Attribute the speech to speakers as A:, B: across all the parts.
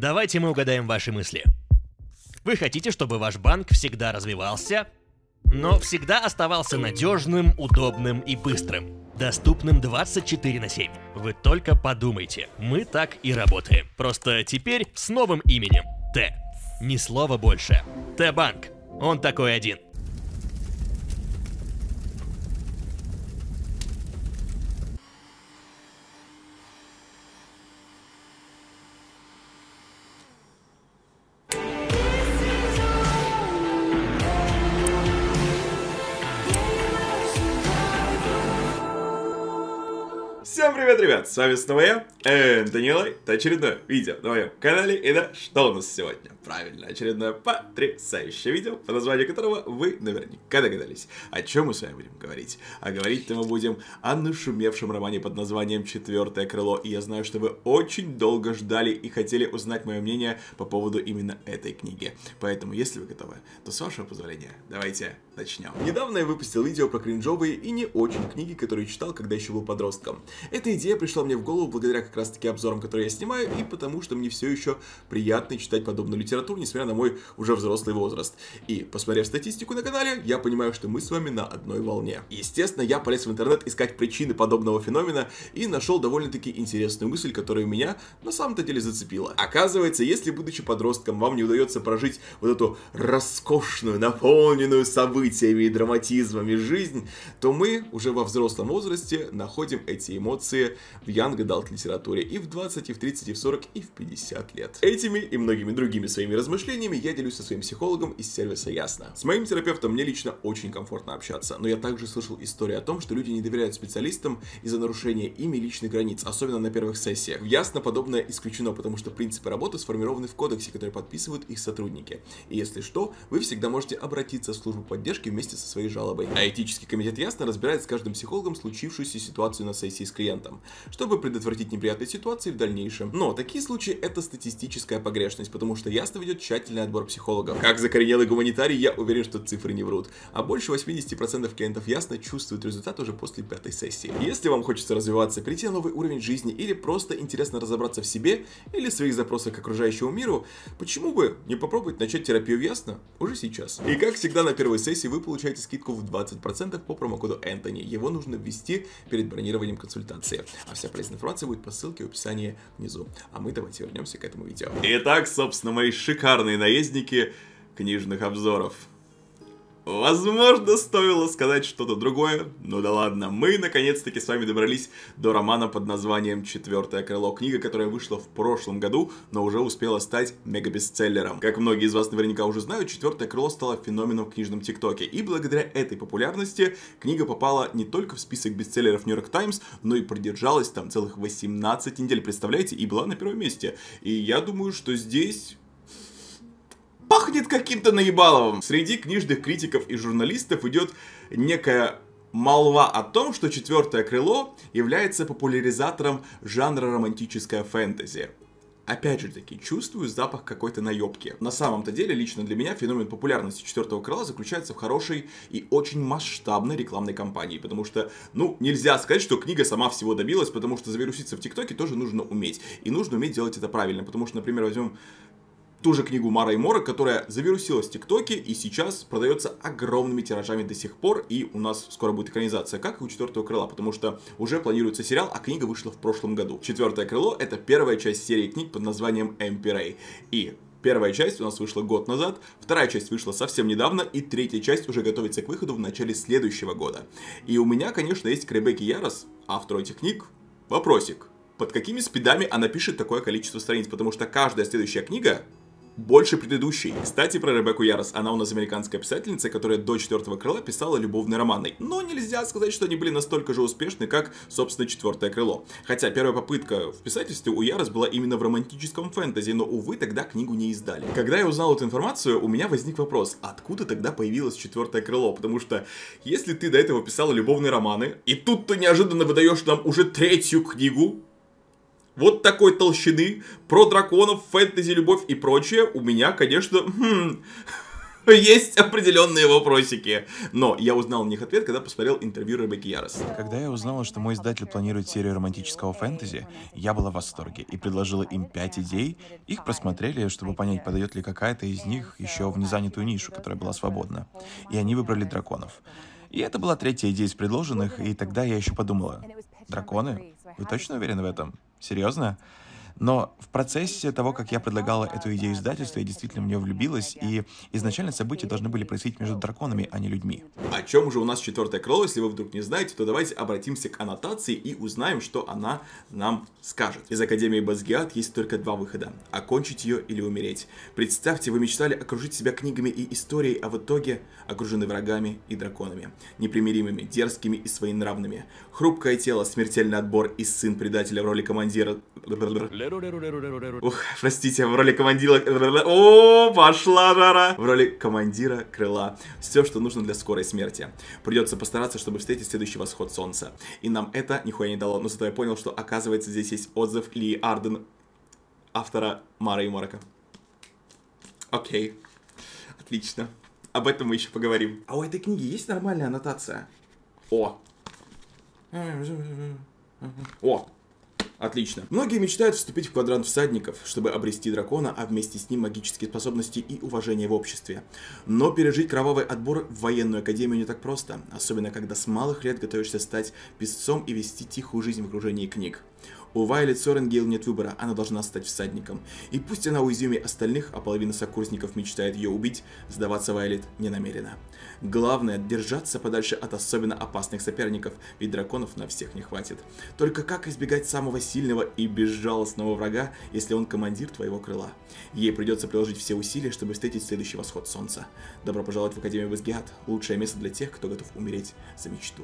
A: Давайте мы угадаем ваши мысли. Вы хотите, чтобы ваш банк всегда развивался, но всегда оставался надежным, удобным и быстрым доступным 24 на 7. Вы только подумайте, мы так и работаем. Просто теперь с новым именем. Т. Ни слова больше. Т-банк. Он такой один. привет, ребят! С вами снова я, Данила. Это очередное видео на моем канале. И да, что у нас сегодня? Правильно, очередное потрясающее видео, по названию которого вы наверняка догадались. О чем мы с вами будем говорить? А говорить-то мы будем о нашумевшем романе под названием «Четвертое крыло». И я знаю, что вы очень долго ждали и хотели узнать мое мнение по поводу именно этой книги. Поэтому, если вы готовы, то с вашего позволения, давайте начнем. Недавно я выпустил видео про кринжовые и не очень книги, которые читал, когда еще был подростком. Эта идея идея пришла мне в голову благодаря как раз-таки обзорам, которые я снимаю, и потому что мне все еще приятно читать подобную литературу, несмотря на мой уже взрослый возраст. И, посмотрев статистику на канале, я понимаю, что мы с вами на одной волне. Естественно, я полез в интернет искать причины подобного феномена и нашел довольно-таки интересную мысль, которая меня на самом-то деле зацепила. Оказывается, если, будучи подростком, вам не удается прожить вот эту роскошную, наполненную событиями и драматизмами жизнь, то мы уже во взрослом возрасте находим эти эмоции в Young Adult литературе и в 20, и в 30, и в 40, и в 50 лет. Этими и многими другими своими размышлениями я делюсь со своим психологом из сервиса Ясно. С моим терапевтом мне лично очень комфортно общаться, но я также слышал истории о том, что люди не доверяют специалистам из-за нарушения ими личных границ, особенно на первых сессиях. Ясно, подобное исключено, потому что принципы работы сформированы в кодексе, который подписывают их сотрудники. И если что, вы всегда можете обратиться в службу поддержки вместе со своей жалобой. А этический комитет Ясно разбирает с каждым психологом случившуюся ситуацию на сессии с клиентом чтобы предотвратить неприятные ситуации в дальнейшем. Но такие случаи это статистическая погрешность, потому что ясно ведет тщательный отбор психологов. Как закоренелый гуманитарий, я уверен, что цифры не врут. А больше 80% клиентов ясно чувствуют результат уже после пятой сессии. Если вам хочется развиваться, прийти на новый уровень жизни или просто интересно разобраться в себе или в своих запросах к окружающему миру, почему бы не попробовать начать терапию ясно уже сейчас? И как всегда на первой сессии вы получаете скидку в 20% по промокоду Энтони. Его нужно ввести перед бронированием консультации. А вся полезная информация будет по ссылке в описании внизу. А мы давайте вернемся к этому видео. Итак, собственно, мои шикарные наездники книжных обзоров. Возможно, стоило сказать что-то другое, но ну да ладно. Мы наконец-таки с вами добрались до романа под названием «Четвертое крыло». Книга, которая вышла в прошлом году, но уже успела стать мегабестселлером. Как многие из вас наверняка уже знают, «Четвертое крыло» стало феноменом в книжном ТикТоке. И благодаря этой популярности книга попала не только в список бестселлеров «Нью-Йорк Таймс», но и продержалась там целых 18 недель, представляете? И была на первом месте. И я думаю, что здесь пахнет каким-то наебаловым. Среди книжных критиков и журналистов идет некая молва о том, что «Четвертое крыло» является популяризатором жанра романтическая фэнтези. Опять же таки, чувствую запах какой-то наебки. На самом-то деле, лично для меня феномен популярности четвертого крыла заключается в хорошей и очень масштабной рекламной кампании, потому что, ну, нельзя сказать, что книга сама всего добилась, потому что завируситься в ТикТоке тоже нужно уметь. И нужно уметь делать это правильно, потому что, например, возьмем ту же книгу Мара и Мора, которая завирусилась в ТикТоке и сейчас продается огромными тиражами до сих пор, и у нас скоро будет экранизация, как и у «Четвертого крыла», потому что уже планируется сериал, а книга вышла в прошлом году. «Четвертое крыло» — это первая часть серии книг под названием «Эмпирей», и Первая часть у нас вышла год назад, вторая часть вышла совсем недавно, и третья часть уже готовится к выходу в начале следующего года. И у меня, конечно, есть к Ребекке Ярос, автору этих книг, вопросик. Под какими спидами она пишет такое количество страниц? Потому что каждая следующая книга больше предыдущей. Кстати, про Ребекку Ярос. Она у нас американская писательница, которая до четвертого крыла писала любовные романы. Но нельзя сказать, что они были настолько же успешны, как, собственно, четвертое крыло. Хотя первая попытка в писательстве у Ярос была именно в романтическом фэнтези, но, увы, тогда книгу не издали. Когда я узнал эту информацию, у меня возник вопрос, откуда тогда появилось четвертое крыло? Потому что, если ты до этого писала любовные романы, и тут ты неожиданно выдаешь нам уже третью книгу, вот такой толщины, про драконов, фэнтези, любовь и прочее, у меня, конечно, хм, есть определенные вопросики. Но я узнал на них ответ, когда посмотрел интервью Рыбы Киярос. Когда я узнала, что мой издатель планирует серию романтического фэнтези, я была в восторге и предложила им пять идей. Их просмотрели, чтобы понять, подойдет ли какая-то из них еще в незанятую нишу, которая была свободна. И они выбрали драконов. И это была третья идея из предложенных, и тогда я еще подумала, драконы? Вы точно уверены в этом? Серьезно? Но в процессе того, как я предлагала эту идею издательству, я действительно в нее влюбилась, и изначально события должны были происходить между драконами, а не людьми. О чем же у нас четвертое крыло, если вы вдруг не знаете, то давайте обратимся к аннотации и узнаем, что она нам скажет. Из Академии Базгиат есть только два выхода — окончить ее или умереть. Представьте, вы мечтали окружить себя книгами и историей, а в итоге окружены врагами и драконами, непримиримыми, дерзкими и своенравными. Хрупкое тело, смертельный отбор и сын предателя в роли командира... Ух, простите, в роли командира... О, пошла жара! В роли командира крыла. Все, что нужно для скорой смерти. Придется постараться, чтобы встретить следующий восход солнца. И нам это нихуя не дало, но зато я понял, что оказывается здесь есть отзыв Ли Арден, автора Мара и Морока. Окей, отлично. Об этом мы еще поговорим. А у этой книги есть нормальная аннотация? О! О! Отлично. Многие мечтают вступить в квадрант всадников, чтобы обрести дракона, а вместе с ним магические способности и уважение в обществе. Но пережить кровавый отбор в военную академию не так просто, особенно когда с малых лет готовишься стать писцом и вести тихую жизнь в окружении книг. У Вайлет Соренгейл нет выбора, она должна стать всадником. И пусть она уязвимее остальных, а половина сокурсников мечтает ее убить, сдаваться Вайлет не намерена. Главное, держаться подальше от особенно опасных соперников, ведь драконов на всех не хватит. Только как избегать самого сильного и безжалостного врага, если он командир твоего крыла? Ей придется приложить все усилия, чтобы встретить следующий восход солнца. Добро пожаловать в Академию Визгиат, лучшее место для тех, кто готов умереть за мечту.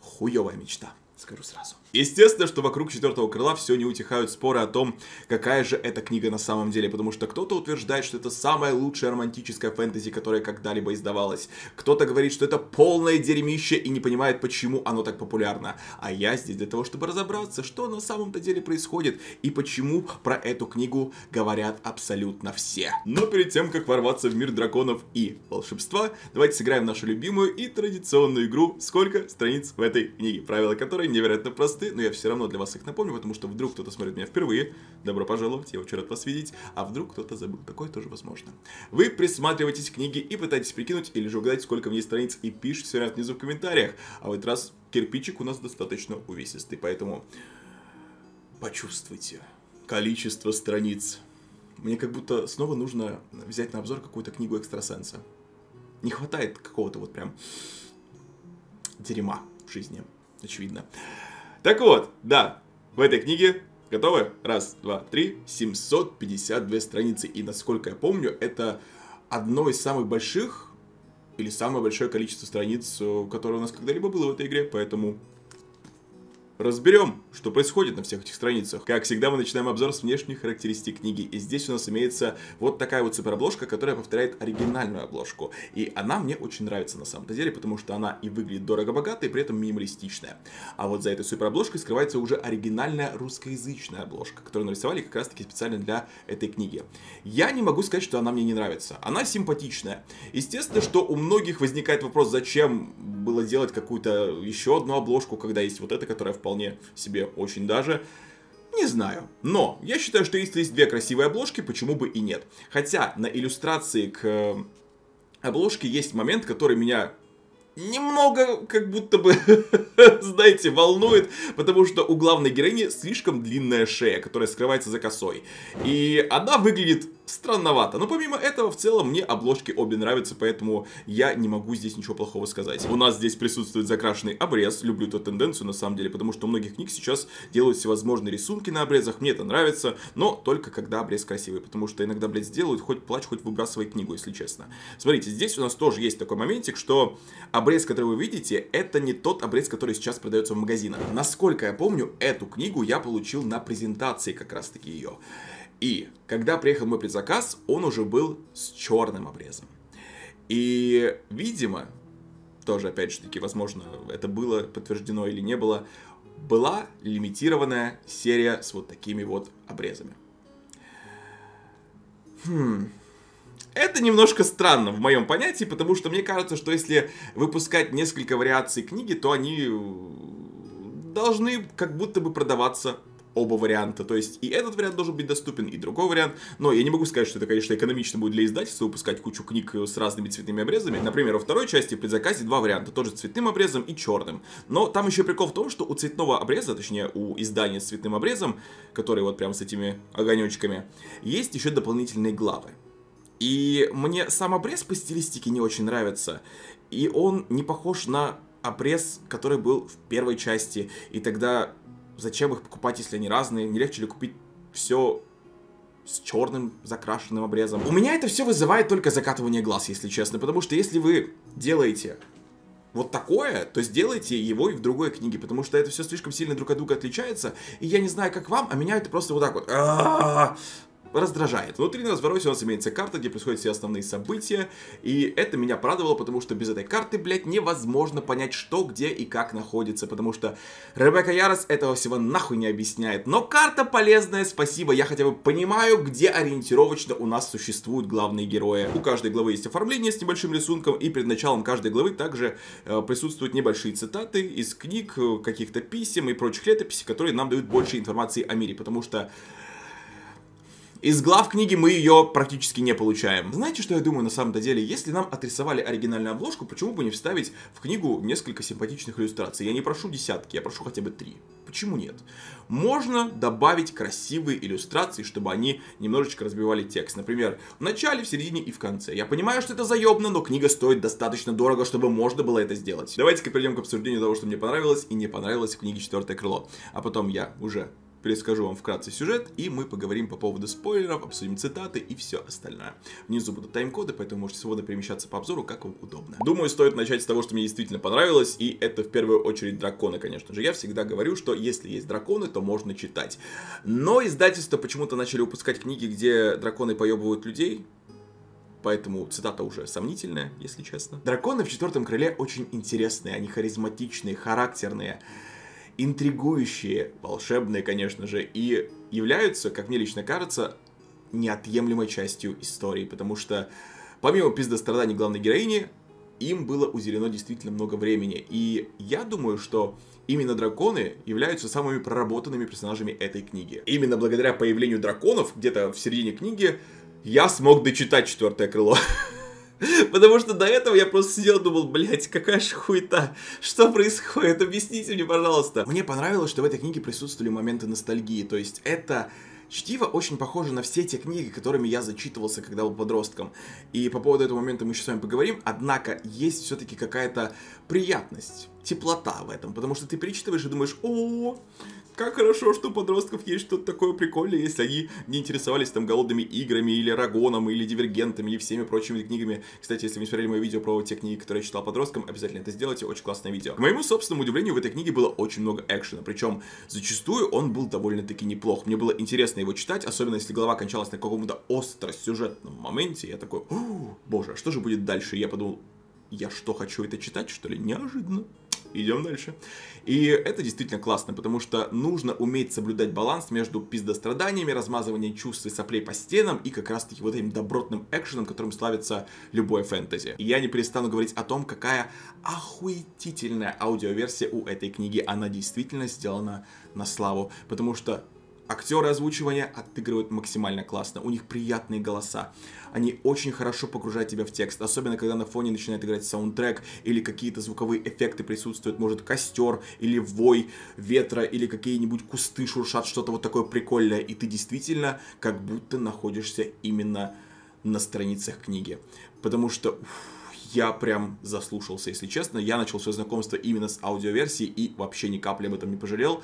A: Хуевая мечта, скажу сразу. Естественно, что вокруг четвертого крыла все не утихают споры о том, какая же эта книга на самом деле, потому что кто-то утверждает, что это самая лучшая романтическая фэнтези, которая когда-либо издавалась. Кто-то говорит, что это полное дерьмище и не понимает, почему оно так популярно. А я здесь для того, чтобы разобраться, что на самом-то деле происходит и почему про эту книгу говорят абсолютно все. Но перед тем, как ворваться в мир драконов и волшебства, давайте сыграем нашу любимую и традиционную игру «Сколько страниц в этой книге?», правила которой невероятно просты посты, но я все равно для вас их напомню, потому что вдруг кто-то смотрит меня впервые. Добро пожаловать, я очень рад вас видеть. А вдруг кто-то забыл, такое тоже возможно. Вы присматриваетесь к книге и пытаетесь прикинуть или же угадать, сколько в ней страниц, и пишите все равно внизу в комментариях. А в этот раз кирпичик у нас достаточно увесистый, поэтому почувствуйте количество страниц. Мне как будто снова нужно взять на обзор какую-то книгу экстрасенса. Не хватает какого-то вот прям дерьма в жизни, очевидно. Так вот, да, в этой книге Готовы? Раз, два, три. 752 страницы. И насколько я помню, это одно из самых больших или самое большое количество страниц, э, которое у нас когда-либо было в этой игре. Поэтому Разберем, что происходит на всех этих страницах. Как всегда, мы начинаем обзор с внешних характеристик книги. И здесь у нас имеется вот такая вот суперобложка, которая повторяет оригинальную обложку. И она мне очень нравится на самом-то деле, потому что она и выглядит дорого богатой и при этом минималистичная. А вот за этой суперобложкой скрывается уже оригинальная русскоязычная обложка, которую нарисовали как раз-таки специально для этой книги. Я не могу сказать, что она мне не нравится. Она симпатичная. Естественно, что у многих возникает вопрос, зачем было делать какую-то еще одну обложку, когда есть вот эта, которая в вполне себе очень даже. Не знаю. Но я считаю, что если есть две красивые обложки, почему бы и нет. Хотя на иллюстрации к э, обложке есть момент, который меня немного как будто бы, знаете, волнует, потому что у главной героини слишком длинная шея, которая скрывается за косой. И она выглядит странновато. Но помимо этого, в целом, мне обложки обе нравятся, поэтому я не могу здесь ничего плохого сказать. У нас здесь присутствует закрашенный обрез. Люблю эту тенденцию, на самом деле, потому что у многих книг сейчас делают всевозможные рисунки на обрезах. Мне это нравится, но только когда обрез красивый, потому что иногда, блядь, сделают хоть плачь, хоть выбрасывай книгу, если честно. Смотрите, здесь у нас тоже есть такой моментик, что обрез, который вы видите, это не тот обрез, который сейчас продается в магазинах. Насколько я помню, эту книгу я получил на презентации как раз-таки ее. И когда приехал мой предзаказ, он уже был с черным обрезом. И, видимо, тоже, опять же таки, возможно, это было подтверждено или не было, была лимитированная серия с вот такими вот обрезами. Хм, это немножко странно в моем понятии, потому что мне кажется, что если выпускать несколько вариаций книги, то они э, должны как будто бы продаваться оба варианта. То есть и этот вариант должен быть доступен, и другой вариант. Но я не могу сказать, что это, конечно, экономично будет для издательства выпускать кучу книг э, с разными цветными обрезами. Например, во второй части в предзаказе два варианта. Тоже с цветным обрезом и черным. Но там еще прикол в том, что у цветного обреза, точнее у издания с цветным обрезом, который вот прям с этими огонечками, есть еще дополнительные главы. И мне сам обрез по стилистике не очень нравится. И он не похож на обрез, который был в первой части. И тогда зачем их покупать, если они разные? Не легче ли купить все с черным закрашенным обрезом? У меня это все вызывает только закатывание глаз, если честно. Потому что если вы делаете вот такое, то сделайте его и в другой книге, потому что это все слишком сильно друг от друга отличается, и я не знаю, как вам, а меня это просто вот так вот а, раздражает. Внутри нас в у нас имеется карта, где происходят все основные события, и это меня порадовало, потому что без этой карты, блядь, невозможно понять, что, где и как находится, потому что Ребекка Ярос этого всего нахуй не объясняет. Но карта полезная, спасибо, я хотя бы понимаю, где ориентировочно у нас существуют главные герои. У каждой главы есть оформление с небольшим рисунком, и перед началом каждой главы также э, присутствуют небольшие цитаты из книг, э, каких-то писем и прочих летописей, которые нам дают больше информации о мире, потому что из глав книги мы ее практически не получаем. Знаете, что я думаю на самом-то деле? Если нам отрисовали оригинальную обложку, почему бы не вставить в книгу несколько симпатичных иллюстраций? Я не прошу десятки, я прошу хотя бы три. Почему нет? Можно добавить красивые иллюстрации, чтобы они немножечко разбивали текст. Например, в начале, в середине и в конце. Я понимаю, что это заебно, но книга стоит достаточно дорого, чтобы можно было это сделать. Давайте-ка перейдем к обсуждению того, что мне понравилось и не понравилось в книге «Четвертое крыло». А потом я уже перескажу вам вкратце сюжет, и мы поговорим по поводу спойлеров, обсудим цитаты и все остальное. Внизу будут тайм-коды, поэтому можете свободно перемещаться по обзору, как вам удобно. Думаю, стоит начать с того, что мне действительно понравилось, и это в первую очередь драконы, конечно же. Я всегда говорю, что если есть драконы, то можно читать. Но издательства почему-то начали выпускать книги, где драконы поебывают людей, поэтому цитата уже сомнительная, если честно. Драконы в четвертом крыле очень интересные, они харизматичные, характерные интригующие, волшебные, конечно же, и являются, как мне лично кажется, неотъемлемой частью истории, потому что помимо пиздостраданий главной героини, им было уделено действительно много времени. И я думаю, что именно драконы являются самыми проработанными персонажами этой книги. Именно благодаря появлению драконов где-то в середине книги я смог дочитать четвертое крыло. Потому что до этого я просто сидел думал, блять, какая же хуета, что происходит, объясните мне, пожалуйста. Мне понравилось, что в этой книге присутствовали моменты ностальгии, то есть это... Чтиво очень похоже на все те книги, которыми я зачитывался, когда был подростком. И по поводу этого момента мы еще с вами поговорим. Однако есть все-таки какая-то приятность, теплота в этом. Потому что ты перечитываешь и думаешь, о, -о, -о как хорошо, что у подростков есть что-то такое прикольное, если они не интересовались там голодными играми или Рагоном, или Дивергентами и всеми прочими книгами. Кстати, если вы не смотрели мое видео про те книги, которые я читал подросткам, обязательно это сделайте, очень классное видео. К моему собственному удивлению, в этой книге было очень много экшена, причем зачастую он был довольно-таки неплох. Мне было интересно его читать, особенно если глава кончалась на каком-то остро-сюжетном моменте, я такой, боже, а что же будет дальше? И я подумал, я что, хочу это читать, что ли? Неожиданно идем дальше. И это действительно классно, потому что нужно уметь соблюдать баланс между пиздостраданиями, размазыванием чувств и соплей по стенам и как раз-таки вот этим добротным экшеном, которым славится любое фэнтези. И я не перестану говорить о том, какая охуетительная аудиоверсия у этой книги. Она действительно сделана на славу, потому что актеры озвучивания отыгрывают максимально классно, у них приятные голоса они очень хорошо погружают тебя в текст, особенно когда на фоне начинает играть саундтрек или какие-то звуковые эффекты присутствуют, может костер или вой ветра или какие-нибудь кусты шуршат, что-то вот такое прикольное, и ты действительно как будто находишься именно на страницах книги, потому что... я прям заслушался, если честно. Я начал свое знакомство именно с аудиоверсией и вообще ни капли об этом не пожалел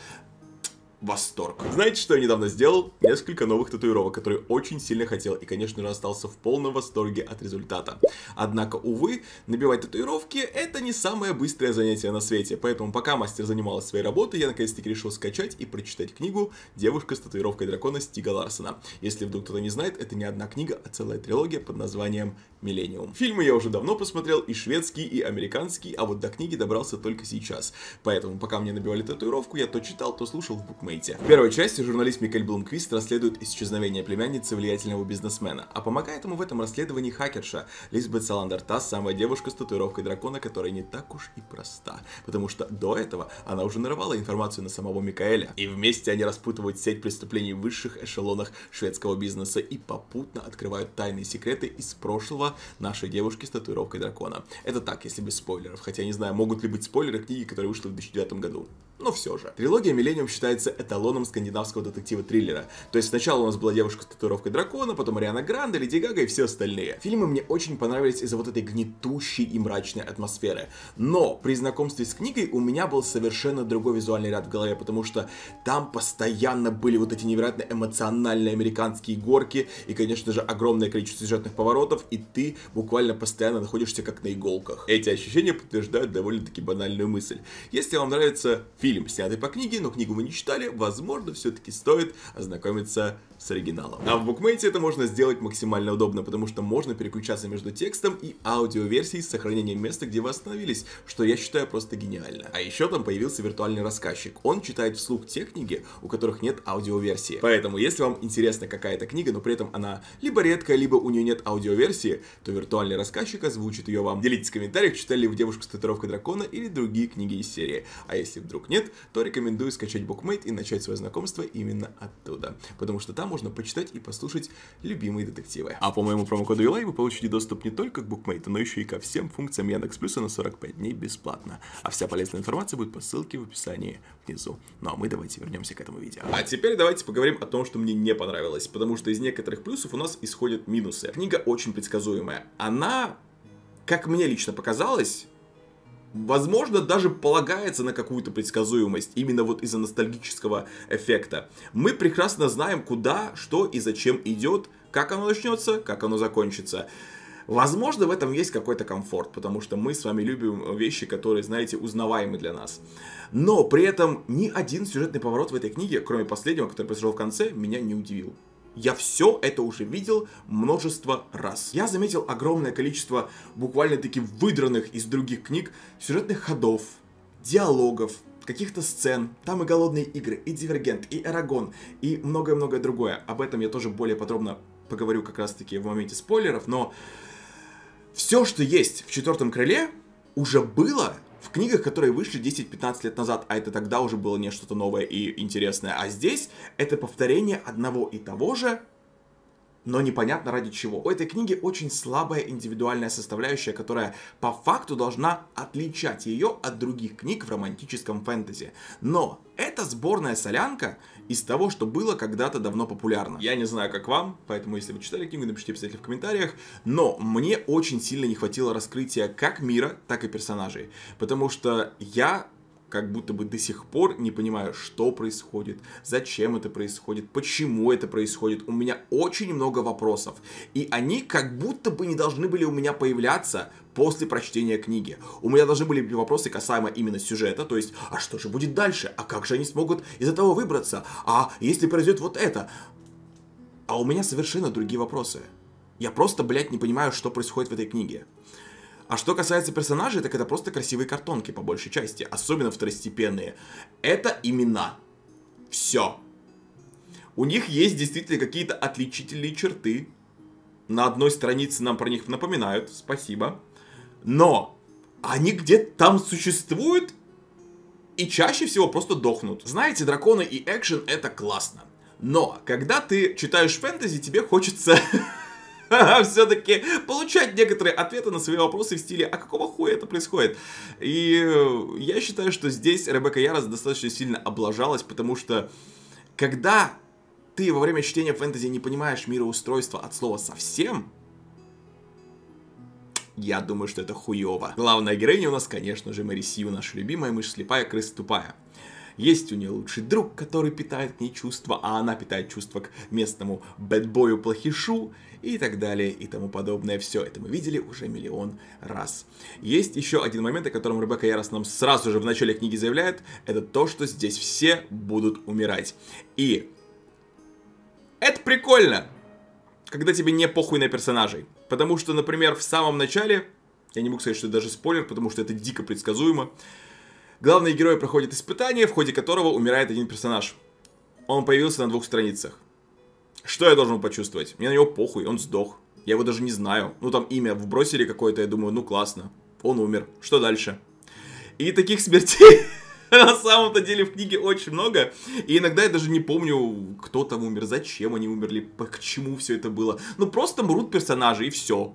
A: восторг. Знаете, что я недавно сделал? Несколько новых татуировок, которые очень сильно хотел и, конечно же, остался в полном восторге от результата. Однако, увы, набивать татуировки — это не самое быстрое занятие на свете, поэтому пока мастер занимался своей работой, я наконец-таки решил скачать и прочитать книгу «Девушка с татуировкой дракона» Стига Ларсона. Если вдруг кто-то не знает, это не одна книга, а целая трилогия под названием «Миллениум». Фильмы я уже давно посмотрел, и шведский, и американский, а вот до книги добрался только сейчас. Поэтому, пока мне набивали татуировку, я то читал, то слушал в букмарке Checkmate. В первой части журналист Микель Блумквист расследует исчезновение племянницы влиятельного бизнесмена, а помогает ему в этом расследовании хакерша Лизбет Саландер Тасс, самая девушка с татуировкой дракона, которая не так уж и проста, потому что до этого она уже нарывала информацию на самого Микаэля, и вместе они распутывают сеть преступлений в высших эшелонах шведского бизнеса и попутно открывают тайные секреты из прошлого нашей девушки с татуировкой дракона. Это так, если без спойлеров, хотя не знаю, могут ли быть спойлеры книги, которая вышла в 2009 году но все же. Трилогия «Миллениум» считается эталоном скандинавского детектива-триллера. То есть сначала у нас была девушка с татуировкой дракона, потом Ариана Гранде, Леди Гага и все остальные. Фильмы мне очень понравились из-за вот этой гнетущей и мрачной атмосферы. Но при знакомстве с книгой у меня был совершенно другой визуальный ряд в голове, потому что там постоянно были вот эти невероятно эмоциональные американские горки и, конечно же, огромное количество сюжетных поворотов, и ты буквально постоянно находишься как на иголках. Эти ощущения подтверждают довольно-таки банальную мысль. Если вам нравится фильм Фильм снятый по книге, но книгу мы не читали, возможно, все-таки стоит ознакомиться с оригиналом. А в букмейте это можно сделать максимально удобно, потому что можно переключаться между текстом и аудиоверсией с сохранением места, где вы остановились, что я считаю просто гениально. А еще там появился виртуальный рассказчик. Он читает вслух те книги, у которых нет аудиоверсии. Поэтому, если вам интересна какая-то книга, но при этом она либо редкая, либо у нее нет аудиоверсии, то виртуальный рассказчик озвучит ее вам. Делитесь в комментариях, читали ли вы «Девушку с татуировкой дракона» или другие книги из серии. А если вдруг нет, то рекомендую скачать букмейт и начать свое знакомство именно оттуда. Потому что там там можно почитать и послушать любимые детективы. А по моему промокоду ELAI вы получите доступ не только к букмейту, но еще и ко всем функциям Яндекс Плюса на 45 дней бесплатно. А вся полезная информация будет по ссылке в описании внизу. Ну а мы давайте вернемся к этому видео. А теперь давайте поговорим о том, что мне не понравилось, потому что из некоторых плюсов у нас исходят минусы. Книга очень предсказуемая. Она, как мне лично показалось, возможно, даже полагается на какую-то предсказуемость, именно вот из-за ностальгического эффекта. Мы прекрасно знаем, куда, что и зачем идет, как оно начнется, как оно закончится. Возможно, в этом есть какой-то комфорт, потому что мы с вами любим вещи, которые, знаете, узнаваемы для нас. Но при этом ни один сюжетный поворот в этой книге, кроме последнего, который произошел в конце, меня не удивил. Я все это уже видел множество раз. Я заметил огромное количество буквально-таки выдранных из других книг сюжетных ходов, диалогов, каких-то сцен. Там и «Голодные игры», и «Дивергент», и «Эрагон», и многое-многое другое. Об этом я тоже более подробно поговорю как раз-таки в моменте спойлеров, но все, что есть в четвертом крыле, уже было в книгах, которые вышли 10-15 лет назад, а это тогда уже было не что-то новое и интересное. А здесь это повторение одного и того же, но непонятно ради чего. У этой книги очень слабая индивидуальная составляющая, которая по факту должна отличать ее от других книг в романтическом фэнтези. Но эта сборная солянка из того, что было когда-то давно популярно. Я не знаю, как вам, поэтому если вы читали книгу, напишите обязательно в комментариях, но мне очень сильно не хватило раскрытия как мира, так и персонажей, потому что я как будто бы до сих пор не понимаю, что происходит, зачем это происходит, почему это происходит. У меня очень много вопросов. И они как будто бы не должны были у меня появляться, после прочтения книги. У меня должны были быть вопросы касаемо именно сюжета, то есть, а что же будет дальше? А как же они смогут из этого выбраться? А если произойдет вот это? А у меня совершенно другие вопросы. Я просто, блядь, не понимаю, что происходит в этой книге. А что касается персонажей, так это просто красивые картонки по большей части, особенно второстепенные. Это имена. Все. У них есть действительно какие-то отличительные черты. На одной странице нам про них напоминают. Спасибо. Но они где-то там существуют и чаще всего просто дохнут. Знаете, драконы и экшен это классно. Но, когда ты читаешь фэнтези, тебе хочется все-таки получать некоторые ответы на свои вопросы в стиле «А какого хуя это происходит?» И я считаю, что здесь Ребекка Ярос достаточно сильно облажалась, потому что когда ты во время чтения фэнтези не понимаешь мироустройства от слова совсем, я думаю, что это хуево. Главная героиня у нас, конечно же, Мэри Сью, наша любимая мышь слепая, крыса тупая. Есть у нее лучший друг, который питает к ней чувства, а она питает чувства к местному бэтбою плохишу и так далее и тому подобное. Все это мы видели уже миллион раз. Есть еще один момент, о котором Ребекка Ярос нам сразу же в начале книги заявляет. Это то, что здесь все будут умирать. И это прикольно, когда тебе не похуй на персонажей. Потому что, например, в самом начале, я не могу сказать, что это даже спойлер, потому что это дико предсказуемо, главные герои проходят испытание, в ходе которого умирает один персонаж. Он появился на двух страницах. Что я должен почувствовать? Мне на него похуй, он сдох. Я его даже не знаю. Ну, там имя вбросили какое-то, я думаю, ну классно. Он умер. Что дальше? И таких смертей на самом-то деле в книге очень много. И иногда я даже не помню, кто там умер, зачем они умерли, к чему все это было. Ну просто мрут персонажи и все.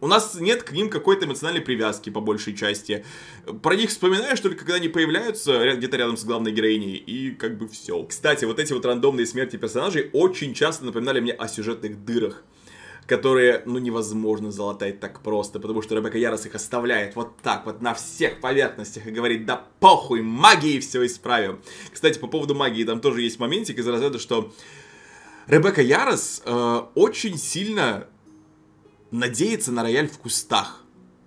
A: У нас нет к ним какой-то эмоциональной привязки, по большей части. Про них вспоминаешь только, когда они появляются где-то рядом с главной героиней, и как бы все. Кстати, вот эти вот рандомные смерти персонажей очень часто напоминали мне о сюжетных дырах которые, ну, невозможно залатать так просто, потому что Ребекка Ярос их оставляет вот так вот на всех поверхностях и говорит, да похуй, магии все исправим. Кстати, по поводу магии, там тоже есть моментик из разряда, что Ребекка Ярос э, очень сильно надеется на рояль в кустах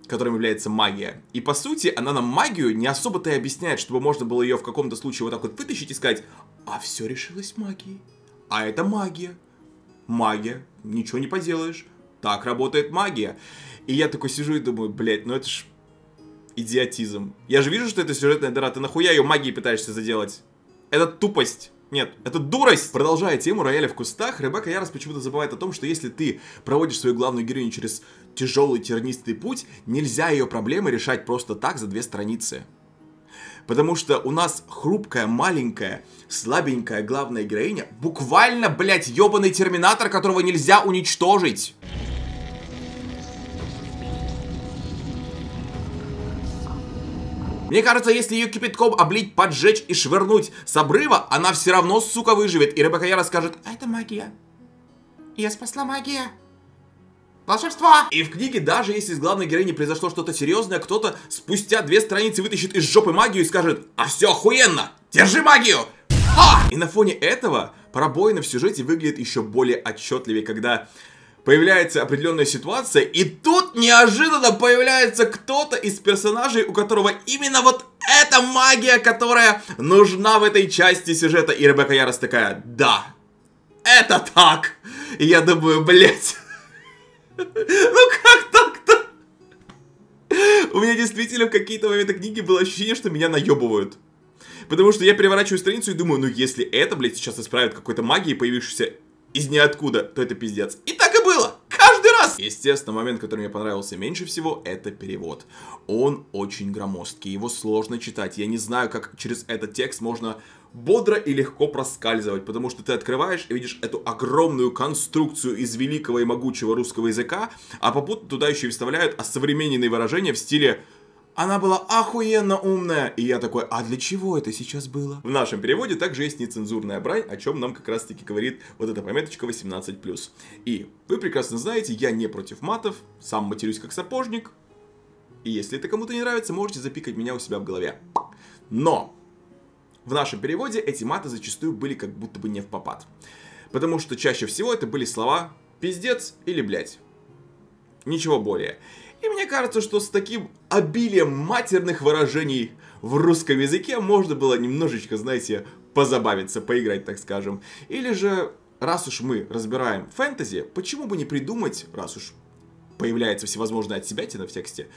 A: которым является магия. И по сути, она нам магию не особо-то и объясняет, чтобы можно было ее в каком-то случае вот так вот вытащить и сказать, а все решилось магией. А это магия. Магия ничего не поделаешь. Так работает магия. И я такой сижу и думаю, блядь, ну это ж идиотизм. Я же вижу, что это сюжетная дыра, ты нахуя ее магией пытаешься заделать? Это тупость. Нет, это дурость! Продолжая тему рояля в кустах, Ребекка Ярос почему-то забывает о том, что если ты проводишь свою главную героиню через тяжелый тернистый путь, нельзя ее проблемы решать просто так за две страницы. Потому что у нас хрупкая, маленькая, слабенькая главная героиня буквально, блядь, ебаный терминатор, которого нельзя уничтожить. Мне кажется, если ее кипятком облить, поджечь и швырнуть с обрыва, она все равно, сука, выживет. И рыбакая расскажет, «А это магия. Я спасла магия. Волшебство! И в книге, даже если с главной героиней произошло что-то серьезное, кто-то спустя две страницы вытащит из жопы магию и скажет «А все охуенно! Держи магию!» а! И на фоне этого пробоина в сюжете выглядит еще более отчетливее, когда появляется определенная ситуация, и тут неожиданно появляется кто-то из персонажей, у которого именно вот эта магия, которая нужна в этой части сюжета. И Ребекка Ярос такая, да, это так. И я думаю, блять. Ну как так-то? У меня действительно в какие-то моменты книги было ощущение, что меня наебывают. Потому что я переворачиваю страницу и думаю, ну если это, блядь, сейчас исправят какой-то магией, появившейся из ниоткуда, то это пиздец. И так и было! Каждый раз! Естественно, момент, который мне понравился меньше всего, это перевод. Он очень громоздкий, его сложно читать. Я не знаю, как через этот текст можно бодро и легко проскальзывать, потому что ты открываешь и видишь эту огромную конструкцию из великого и могучего русского языка, а попутно туда еще и вставляют осовремененные выражения в стиле она была охуенно умная. И я такой, а для чего это сейчас было? В нашем переводе также есть нецензурная брань, о чем нам как раз таки говорит вот эта пометочка 18+. И вы прекрасно знаете, я не против матов, сам матерюсь как сапожник. И если это кому-то не нравится, можете запикать меня у себя в голове. Но в нашем переводе эти маты зачастую были как будто бы не в попад. Потому что чаще всего это были слова «пиздец» или блять, Ничего более. И мне кажется, что с таким обилием матерных выражений в русском языке можно было немножечко, знаете, позабавиться, поиграть, так скажем. Или же, раз уж мы разбираем фэнтези, почему бы не придумать, раз уж появляется всевозможная отсебятина в тексте,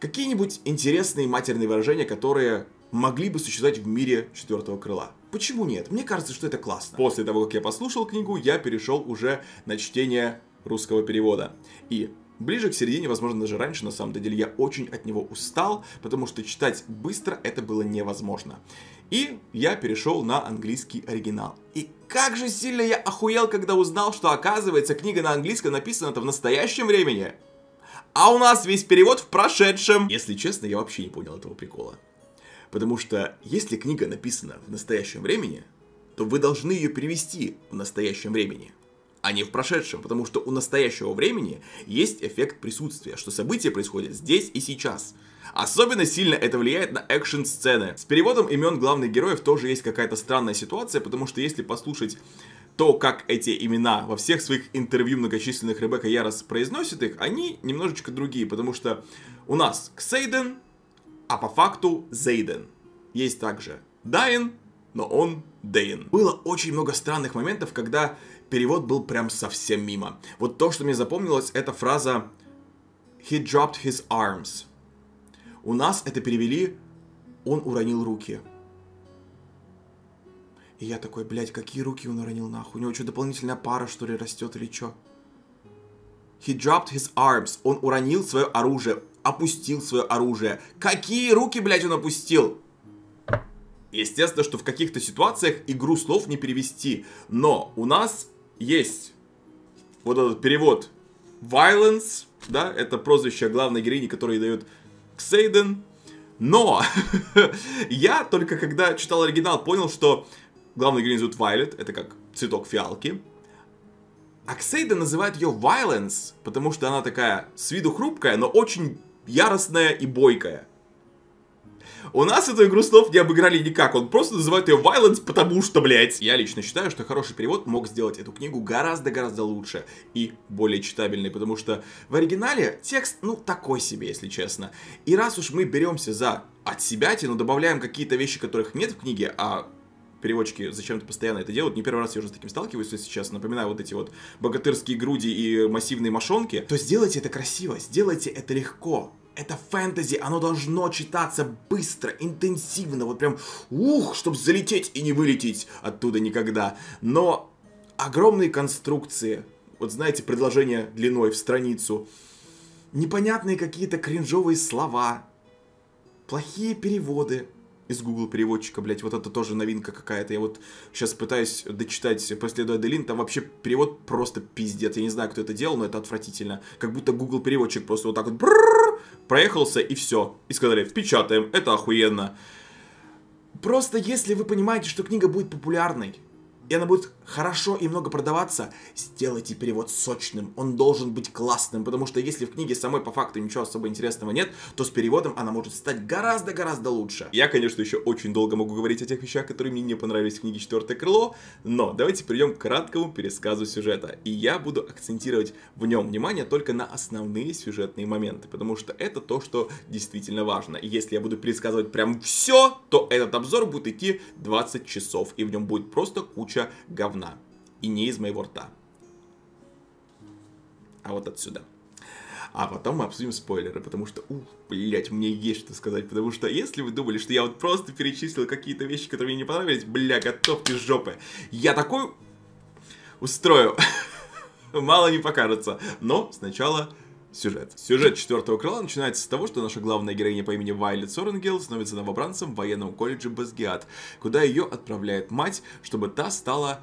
A: какие-нибудь интересные матерные выражения, которые могли бы существовать в мире четвертого крыла. Почему нет? Мне кажется, что это классно. После того, как я послушал книгу, я перешел уже на чтение русского перевода. И Ближе к середине, возможно, даже раньше, на самом деле, я очень от него устал, потому что читать быстро это было невозможно. И я перешел на английский оригинал. И как же сильно я охуел, когда узнал, что оказывается книга на английском написана-то в настоящем времени. А у нас весь перевод в прошедшем. Если честно, я вообще не понял этого прикола. Потому что если книга написана в настоящем времени, то вы должны ее перевести в настоящем времени, а не в прошедшем, потому что у настоящего времени есть эффект присутствия, что события происходят здесь и сейчас. Особенно сильно это влияет на экшн-сцены. С переводом имен главных героев тоже есть какая-то странная ситуация, потому что если послушать то, как эти имена во всех своих интервью многочисленных Ребекка Ярос произносит их, они немножечко другие, потому что у нас Ксейден, а по факту Зейден. Есть также Дайн, но он Дейн. Было очень много странных моментов, когда перевод был прям совсем мимо. Вот то, что мне запомнилось, это фраза «He dropped his arms». У нас это перевели «Он уронил руки». И я такой, блядь, какие руки он уронил нахуй? У него что, дополнительная пара, что ли, растет или что? He dropped his arms. Он уронил свое оружие опустил свое оружие. Какие руки, блядь, он опустил? Естественно, что в каких-то ситуациях игру слов не перевести. Но у нас есть вот этот перевод Violence, да, это прозвище главной героини, которое дает Ксейден. Но я только когда читал оригинал, понял, что главный героиню зовут Вайлет, это как цветок фиалки. А Ксейда называет ее Violence, потому что она такая с виду хрупкая, но очень яростная и бойкая. У нас эту игру слов не обыграли никак, он просто называет ее Violence, потому что, блядь. Я лично считаю, что хороший перевод мог сделать эту книгу гораздо-гораздо лучше и более читабельной, потому что в оригинале текст, ну, такой себе, если честно. И раз уж мы беремся за от себя, но ну, добавляем какие-то вещи, которых нет в книге, а переводчики зачем-то постоянно это делают. Не первый раз я уже с таким сталкиваюсь, если сейчас напоминаю вот эти вот богатырские груди и массивные мошонки. То сделайте это красиво, сделайте это легко. Это фэнтези, оно должно читаться быстро, интенсивно, вот прям ух, чтобы залететь и не вылететь оттуда никогда. Но огромные конструкции, вот знаете, предложение длиной в страницу, непонятные какие-то кринжовые слова, плохие переводы из Google переводчика, блять, вот это тоже новинка какая-то. Я вот сейчас пытаюсь дочитать «Преследуя Делин», там вообще перевод просто пиздец. Я не знаю, кто это делал, но это отвратительно. Как будто Google переводчик просто вот так вот проехался и все. И сказали, впечатаем, это охуенно. Просто если вы понимаете, что книга будет популярной, и она будет хорошо и много продаваться, сделайте перевод сочным, он должен быть классным, потому что если в книге самой по факту ничего особо интересного нет, то с переводом она может стать гораздо-гораздо лучше. Я, конечно, еще очень долго могу говорить о тех вещах, которые мне не понравились в книге «Четвертое крыло», но давайте перейдем к краткому пересказу сюжета, и я буду акцентировать в нем внимание только на основные сюжетные моменты, потому что это то, что действительно важно, и если я буду пересказывать прям все, то этот обзор будет идти 20 часов, и в нем будет просто куча куча говна. И не из моего рта. А вот отсюда. А потом мы обсудим спойлеры, потому что, ух, блядь, мне есть что сказать, потому что если вы думали, что я вот просто перечислил какие-то вещи, которые мне не понравились, бля, готовьте жопы. Я такой устрою. Мало не покажется. Но сначала Сюжет. Сюжет четвертого крыла начинается с того, что наша главная героиня по имени Вайлет Соренгел становится новобранцем в военном колледже Базгиат, куда ее отправляет мать, чтобы та стала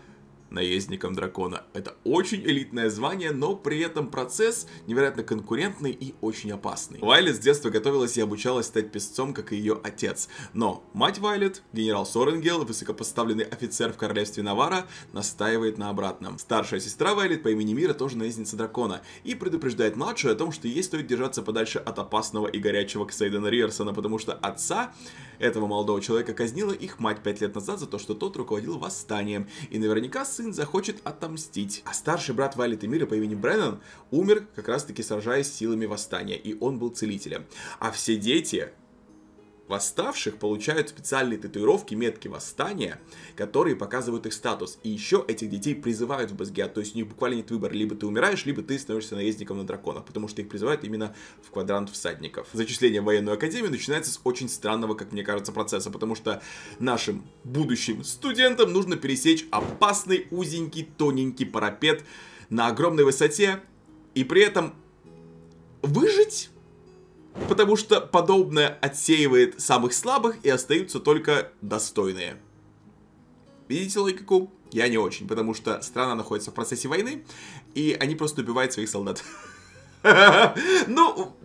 A: наездником дракона. Это очень элитное звание, но при этом процесс невероятно конкурентный и очень опасный. Вайлет с детства готовилась и обучалась стать песцом, как и ее отец. Но мать Вайлет, генерал Соренгел, высокопоставленный офицер в королевстве Навара, настаивает на обратном. Старшая сестра Вайлет по имени Мира тоже наездница дракона и предупреждает младшую о том, что ей стоит держаться подальше от опасного и горячего Ксейдена Риерсона, потому что отца этого молодого человека казнила их мать пять лет назад за то, что тот руководил восстанием, и наверняка сын захочет отомстить. А старший брат Вайлет и Мира по имени Бреннан умер, как раз таки сражаясь с силами восстания, и он был целителем. А все дети Восставших получают специальные татуировки, метки восстания, которые показывают их статус. И еще этих детей призывают в Басгиат, то есть у них буквально нет выбора. Либо ты умираешь, либо ты становишься наездником на драконах, потому что их призывают именно в квадрант всадников. Зачисление в военную академию начинается с очень странного, как мне кажется, процесса, потому что нашим будущим студентам нужно пересечь опасный узенький тоненький парапет на огромной высоте и при этом выжить Потому что подобное отсеивает самых слабых и остаются только достойные. Видите логику? Я не очень, потому что страна находится в процессе войны, и они просто убивают своих солдат. Ну,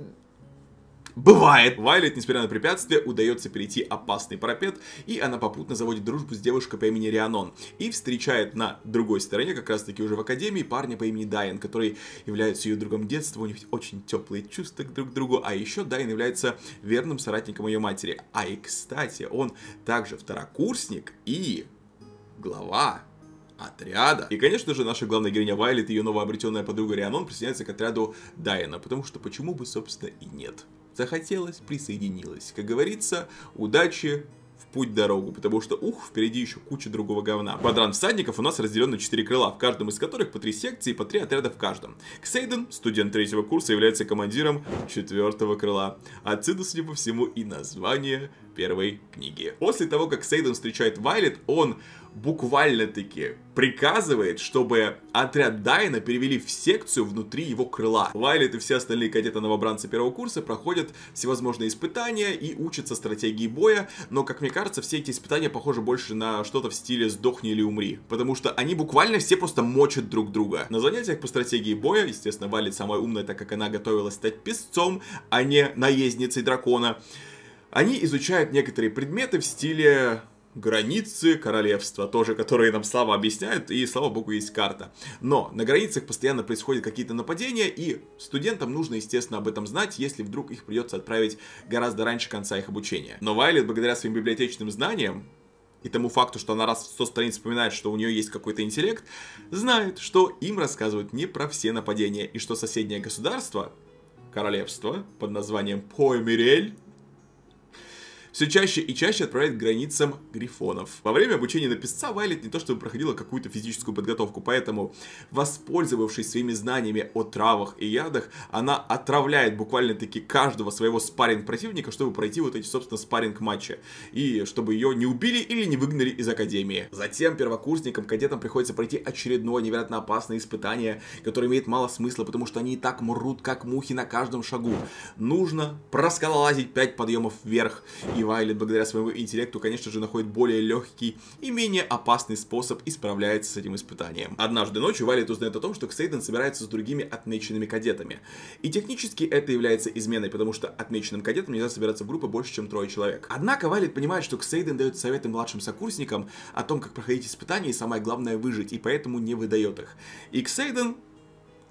A: Бывает. Вайлет, несмотря на препятствия, удается перейти опасный парапет, и она попутно заводит дружбу с девушкой по имени Рианон. И встречает на другой стороне, как раз таки уже в академии, парня по имени Дайан, который является ее другом детства, у них очень теплые чувства друг к другу, а еще Дайан является верным соратником ее матери. А и, кстати, он также второкурсник и глава отряда. И, конечно же, наша главная героиня Вайлет и ее новообретенная подруга Рианон присоединяются к отряду Дайана, потому что почему бы, собственно, и нет захотелось, присоединилась, Как говорится, удачи, в путь дорогу, потому что, ух, впереди еще куча другого говна. Квадрант всадников у нас разделен на 4 крыла, в каждом из которых по три секции и по три отряда в каждом. Ксейден, студент третьего курса, является командиром четвертого крыла. Отсюда, судя по всему, и название первой книги. После того, как Сейден встречает Вайлет, он буквально-таки приказывает, чтобы отряд Дайна перевели в секцию внутри его крыла. Вайлет и все остальные кадеты-новобранцы первого курса проходят всевозможные испытания и учатся стратегии боя, но, как мне кажется, все эти испытания похожи больше на что-то в стиле «сдохни или умри», потому что они буквально все просто мочат друг друга. На занятиях по стратегии боя, естественно, Вайлет самая умная, так как она готовилась стать песцом, а не наездницей дракона, они изучают некоторые предметы в стиле границы королевства, тоже, которые нам Слава объясняют, и, слава богу, есть карта. Но на границах постоянно происходят какие-то нападения, и студентам нужно, естественно, об этом знать, если вдруг их придется отправить гораздо раньше конца их обучения. Но Вайлет, благодаря своим библиотечным знаниям, и тому факту, что она раз в 100 страниц вспоминает, что у нее есть какой-то интеллект, знает, что им рассказывают не про все нападения, и что соседнее государство, королевство под названием Поймерель все чаще и чаще отправляет к границам грифонов. Во время обучения на песца Вайлет не то чтобы проходила какую-то физическую подготовку, поэтому, воспользовавшись своими знаниями о травах и ядах, она отравляет буквально-таки каждого своего спаринг противника, чтобы пройти вот эти, собственно, спаринг матчи и чтобы ее не убили или не выгнали из академии. Затем первокурсникам, кадетам приходится пройти очередное невероятно опасное испытание, которое имеет мало смысла, потому что они и так мрут, как мухи на каждом шагу. Нужно проскалолазить 5 подъемов вверх и и Вайлет, благодаря своему интеллекту, конечно же, находит более легкий и менее опасный способ и справляется с этим испытанием. Однажды ночью Вайлет узнает о том, что Ксейден собирается с другими отмеченными кадетами. И технически это является изменой, потому что отмеченным кадетам нельзя собираться в группы больше, чем трое человек. Однако Вайлет понимает, что Ксейден дает советы младшим сокурсникам о том, как проходить испытания и самое главное выжить, и поэтому не выдает их. И Ксейден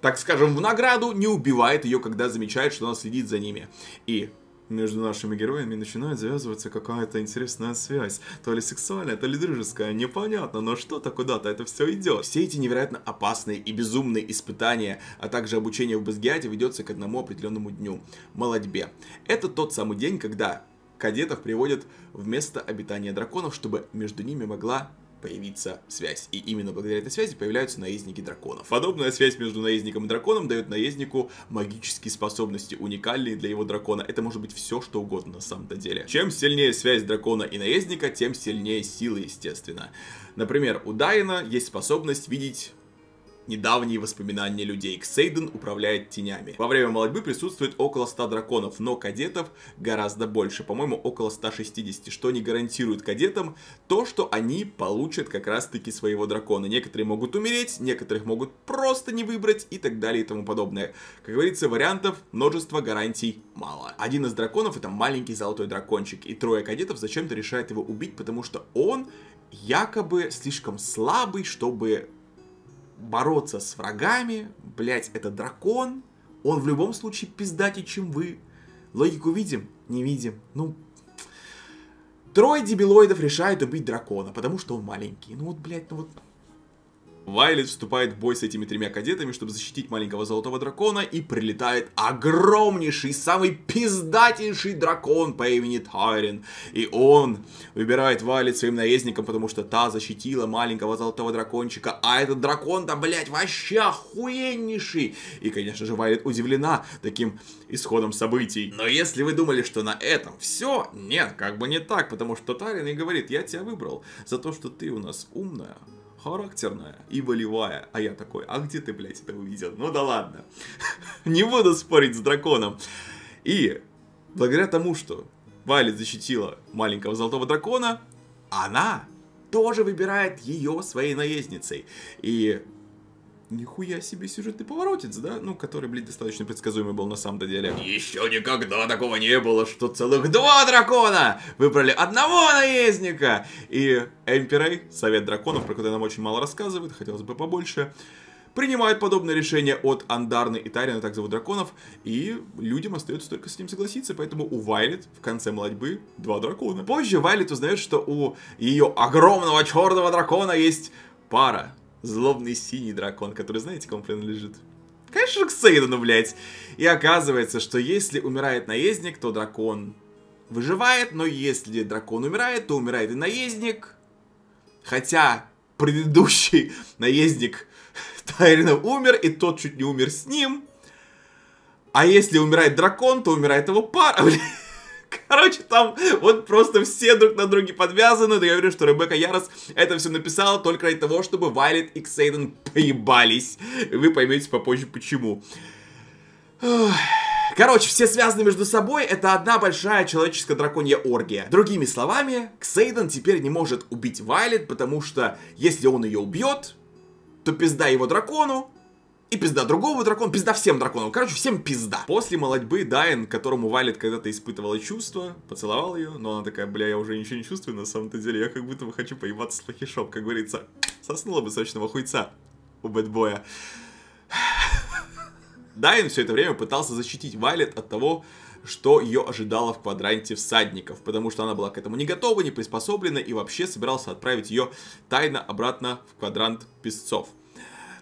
A: так скажем, в награду не убивает ее, когда замечает, что она следит за ними. И между нашими героями начинает завязываться какая-то интересная связь. То ли сексуальная, то ли дружеская, непонятно, но что-то куда-то это все идет. Все эти невероятно опасные и безумные испытания, а также обучение в Базгиате ведется к одному определенному дню – молодьбе. Это тот самый день, когда кадетов приводят в место обитания драконов, чтобы между ними могла появиться связь. И именно благодаря этой связи появляются наездники драконов. Подобная связь между наездником и драконом дает наезднику магические способности, уникальные для его дракона. Это может быть все, что угодно на самом-то деле. Чем сильнее связь дракона и наездника, тем сильнее силы, естественно. Например, у Дайна есть способность видеть Недавние воспоминания людей. Ксейден управляет тенями. Во время молодьбы присутствует около 100 драконов, но кадетов гораздо больше. По-моему, около 160, что не гарантирует кадетам то, что они получат как раз-таки своего дракона. Некоторые могут умереть, некоторых могут просто не выбрать и так далее и тому подобное. Как говорится, вариантов множество, гарантий мало. Один из драконов это маленький золотой дракончик, и трое кадетов зачем-то решают его убить, потому что он якобы слишком слабый, чтобы бороться с врагами, блять, это дракон, он в любом случае пиздатее, чем вы. Логику видим? Не видим. Ну, трое дебилоидов решают убить дракона, потому что он маленький. Ну вот, блядь, ну вот, Вайлет вступает в бой с этими тремя кадетами, чтобы защитить маленького золотого дракона, и прилетает огромнейший, самый пиздатейший дракон по имени Тайрин. И он выбирает Вайлет своим наездником, потому что та защитила маленького золотого дракончика, а этот дракон-то, блядь, вообще охуеннейший. И, конечно же, Вайлет удивлена таким исходом событий. Но если вы думали, что на этом все, нет, как бы не так, потому что Тайрин и говорит, я тебя выбрал за то, что ты у нас умная, характерная и волевая. А я такой, а где ты, блядь, это увидел? Ну да ладно. Не буду спорить с драконом. И благодаря тому, что Вайлет защитила маленького золотого дракона, она тоже выбирает ее своей наездницей. И Нихуя себе сюжетный поворотец, да? Ну, который, блин, достаточно предсказуемый был на самом-то деле. Еще никогда такого не было, что целых два дракона выбрали одного наездника. И Эмпирей, совет драконов, про который нам очень мало рассказывает, хотелось бы побольше, принимает подобное решение от Андарны и Тарина, так зовут драконов, и людям остается только с ним согласиться, поэтому у Вайлет в конце молодьбы два дракона. Позже Вайлет узнает, что у ее огромного черного дракона есть пара злобный синий дракон, который знаете, кому принадлежит? Конечно, к Сейдену, блядь. И оказывается, что если умирает наездник, то дракон выживает, но если дракон умирает, то умирает и наездник. Хотя предыдущий наездник Тайрина умер, и тот чуть не умер с ним. А если умирает дракон, то умирает его пара, блядь. Короче, там вот просто все друг на друге подвязаны. Да я уверен, что Ребекка Ярос это все написала только ради того, чтобы Вайлет и Ксейден поебались. Вы поймете попозже почему. Короче, все связаны между собой, это одна большая человеческая драконья оргия. Другими словами, Ксейден теперь не может убить Вайлет, потому что если он ее убьет, то пизда его дракону, и пизда другого дракона, пизда всем драконам. Короче, всем пизда. После молодьбы Дайн, которому Валет когда-то испытывала чувства, поцеловал ее, но она такая, бля, я уже ничего не чувствую, на самом-то деле, я как будто бы хочу поебаться с лохишом, как говорится. Соснула бы сочного хуйца у бэтбоя. Дайн все это время пытался защитить Валет от того, что ее ожидало в квадранте всадников, потому что она была к этому не готова, не приспособлена и вообще собирался отправить ее тайно обратно в квадрант песцов.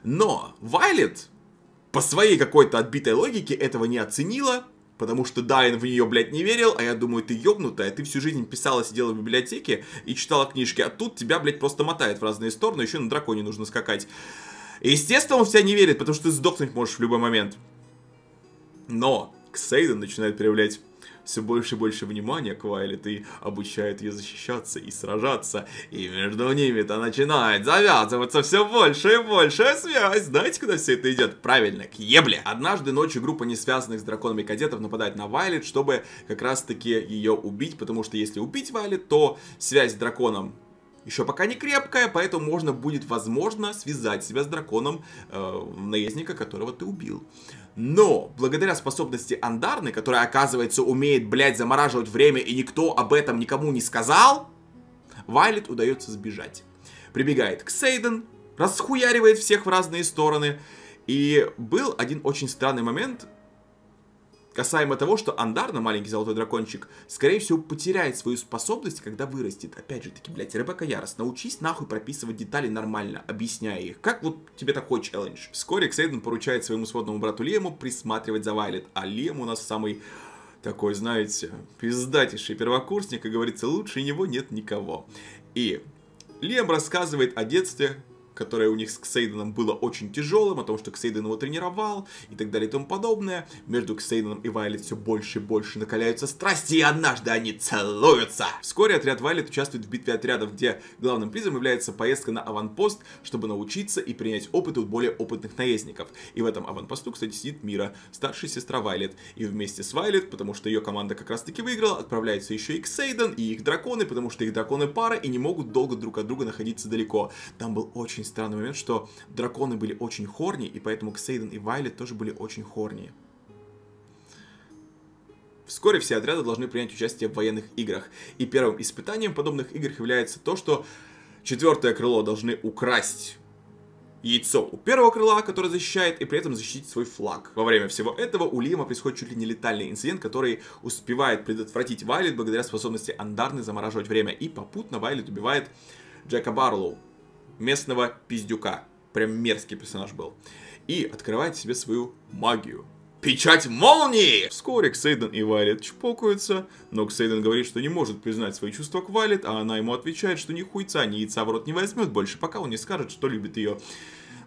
A: Но Вайлет по своей какой-то отбитой логике этого не оценила, потому что Дайн в нее, блядь, не верил, а я думаю, ты ёбнутая, ты всю жизнь писала, сидела в библиотеке и читала книжки, а тут тебя, блядь, просто мотает в разные стороны, еще на драконе нужно скакать. естественно, он в тебя не верит, потому что ты сдохнуть можешь в любой момент. Но к начинает проявлять все больше и больше внимания к Вайлет и обучает ее защищаться и сражаться. И между ними-то начинает завязываться все больше и большая связь. Знаете, куда все это идет? Правильно, к ебле. Однажды ночью группа несвязанных с драконами кадетов нападает на Вайлет, чтобы как раз-таки ее убить, потому что если убить Вайлет, то связь с драконом еще пока не крепкая, поэтому можно будет, возможно, связать себя с драконом э, наездника, которого ты убил. Но благодаря способности Андарны, которая, оказывается, умеет, блядь, замораживать время, и никто об этом никому не сказал, Вайлет удается сбежать. Прибегает к Сейден, расхуяривает всех в разные стороны. И был один очень странный момент, Касаемо того, что Андарна, маленький золотой дракончик, скорее всего, потеряет свою способность, когда вырастет. Опять же таки, блядь, Ребекка Ярос, научись нахуй прописывать детали нормально, объясняя их. Как вот тебе такой челлендж? Вскоре Ксейден поручает своему сводному брату Лему присматривать за Вайлет, а Лем у нас самый такой, знаете, пиздатейший первокурсник, и говорится, лучше него нет никого. И Лем рассказывает о детстве, которое у них с Ксейденом было очень тяжелым, о том, что Ксейден его тренировал и так далее и тому подобное. Между Ксейденом и Вайлет все больше и больше накаляются страсти, и однажды они целуются. Вскоре отряд Вайлет участвует в битве отрядов, где главным призом является поездка на аванпост, чтобы научиться и принять опыт у более опытных наездников. И в этом аванпосту, кстати, сидит Мира, старшая сестра Вайлет. И вместе с Вайлет, потому что ее команда как раз таки выиграла, отправляется еще и Ксейден, и их драконы, потому что их драконы пара и не могут долго друг от друга находиться далеко. Там был очень странный момент, что драконы были очень хорни, и поэтому Ксейден и Вайлет тоже были очень хорни. Вскоре все отряды должны принять участие в военных играх. И первым испытанием подобных игр является то, что четвертое крыло должны украсть яйцо у первого крыла, которое защищает, и при этом защитить свой флаг. Во время всего этого у Лима происходит чуть ли не летальный инцидент, который успевает предотвратить Вайлет благодаря способности Андарны замораживать время, и попутно Вайлет убивает Джека Барлоу местного пиздюка. Прям мерзкий персонаж был. И открывает себе свою магию. Печать молнии! Вскоре Ксейден и Вайлет чпокаются, но Ксейден говорит, что не может признать свои чувства к Вайлет, а она ему отвечает, что ни хуйца, ни яйца в рот не возьмет больше, пока он не скажет, что любит ее.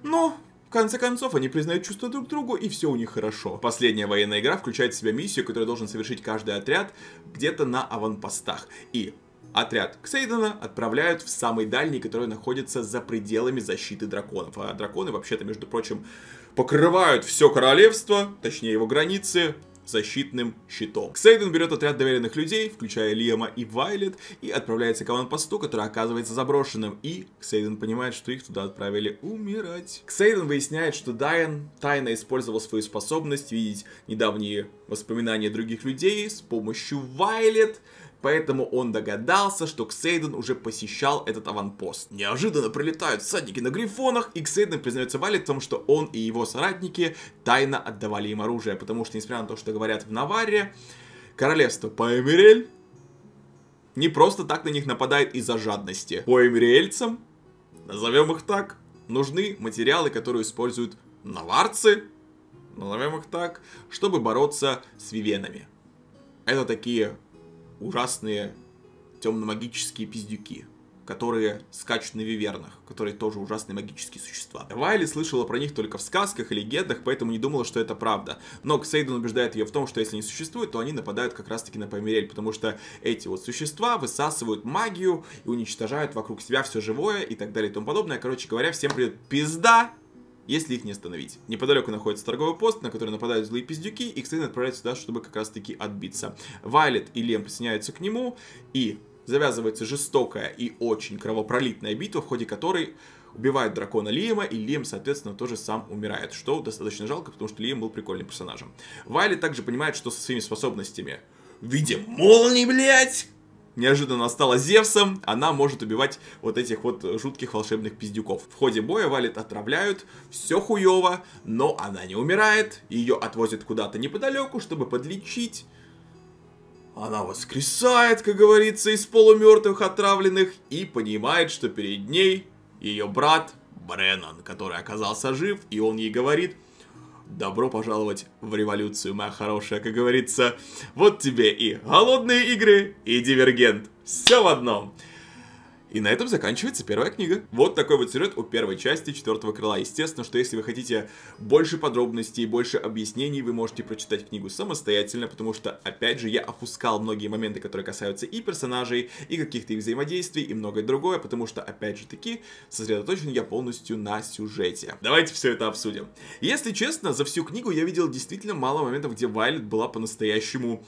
A: Но в конце концов, они признают чувства друг другу, и все у них хорошо. Последняя военная игра включает в себя миссию, которую должен совершить каждый отряд где-то на аванпостах. И Отряд Ксейдена отправляют в самый дальний, который находится за пределами защиты драконов. А драконы, вообще-то, между прочим, покрывают все королевство, точнее его границы, защитным щитом. Ксейден берет отряд доверенных людей, включая Лиама и Вайлет, и отправляется к аванпосту, который оказывается заброшенным, и Ксейден понимает, что их туда отправили умирать. Ксейден выясняет, что Дайан тайно использовал свою способность видеть недавние воспоминания других людей с помощью Вайлет, поэтому он догадался, что Ксейден уже посещал этот аванпост. Неожиданно прилетают всадники на грифонах, и Ксейден признается Вали в том, что он и его соратники тайно отдавали им оружие, потому что, несмотря на то, что говорят в Наварре, королевство Паэмирель не просто так на них нападает из-за жадности. Паэмирельцам, назовем их так, нужны материалы, которые используют наварцы, назовем их так, чтобы бороться с вивенами. Это такие ужасные темно-магические пиздюки, которые скачут на вивернах, которые тоже ужасные магические существа. Вайли слышала про них только в сказках и легендах, поэтому не думала, что это правда. Но Ксейден убеждает ее в том, что если они существуют, то они нападают как раз-таки на Померель, потому что эти вот существа высасывают магию и уничтожают вокруг себя все живое и так далее и тому подобное. Короче говоря, всем придет пизда, если их не остановить. Неподалеку находится торговый пост, на который нападают злые пиздюки, и Ксейн отправляется сюда, чтобы как раз-таки отбиться. Вайлет и Лем присоединяются к нему, и завязывается жестокая и очень кровопролитная битва, в ходе которой убивают дракона Лиема, и Лием, соответственно, тоже сам умирает, что достаточно жалко, потому что Лием был прикольным персонажем. Вайлет также понимает, что со своими способностями в виде молнии, блядь, неожиданно стала Зевсом, она может убивать вот этих вот жутких волшебных пиздюков. В ходе боя валит, отравляют, все хуево, но она не умирает, ее отвозят куда-то неподалеку, чтобы подлечить. Она воскресает, как говорится, из полумертвых отравленных и понимает, что перед ней ее брат Бреннан, который оказался жив, и он ей говорит, Добро пожаловать в революцию, моя хорошая, как говорится. Вот тебе и голодные игры, и дивергент. Все в одном. И на этом заканчивается первая книга. Вот такой вот сюжет у первой части четвертого крыла. Естественно, что если вы хотите больше подробностей, больше объяснений, вы можете прочитать книгу самостоятельно, потому что, опять же, я опускал многие моменты, которые касаются и персонажей, и каких-то их взаимодействий, и многое другое, потому что, опять же таки, сосредоточен я полностью на сюжете. Давайте все это обсудим. Если честно, за всю книгу я видел действительно мало моментов, где Вайлет была по-настоящему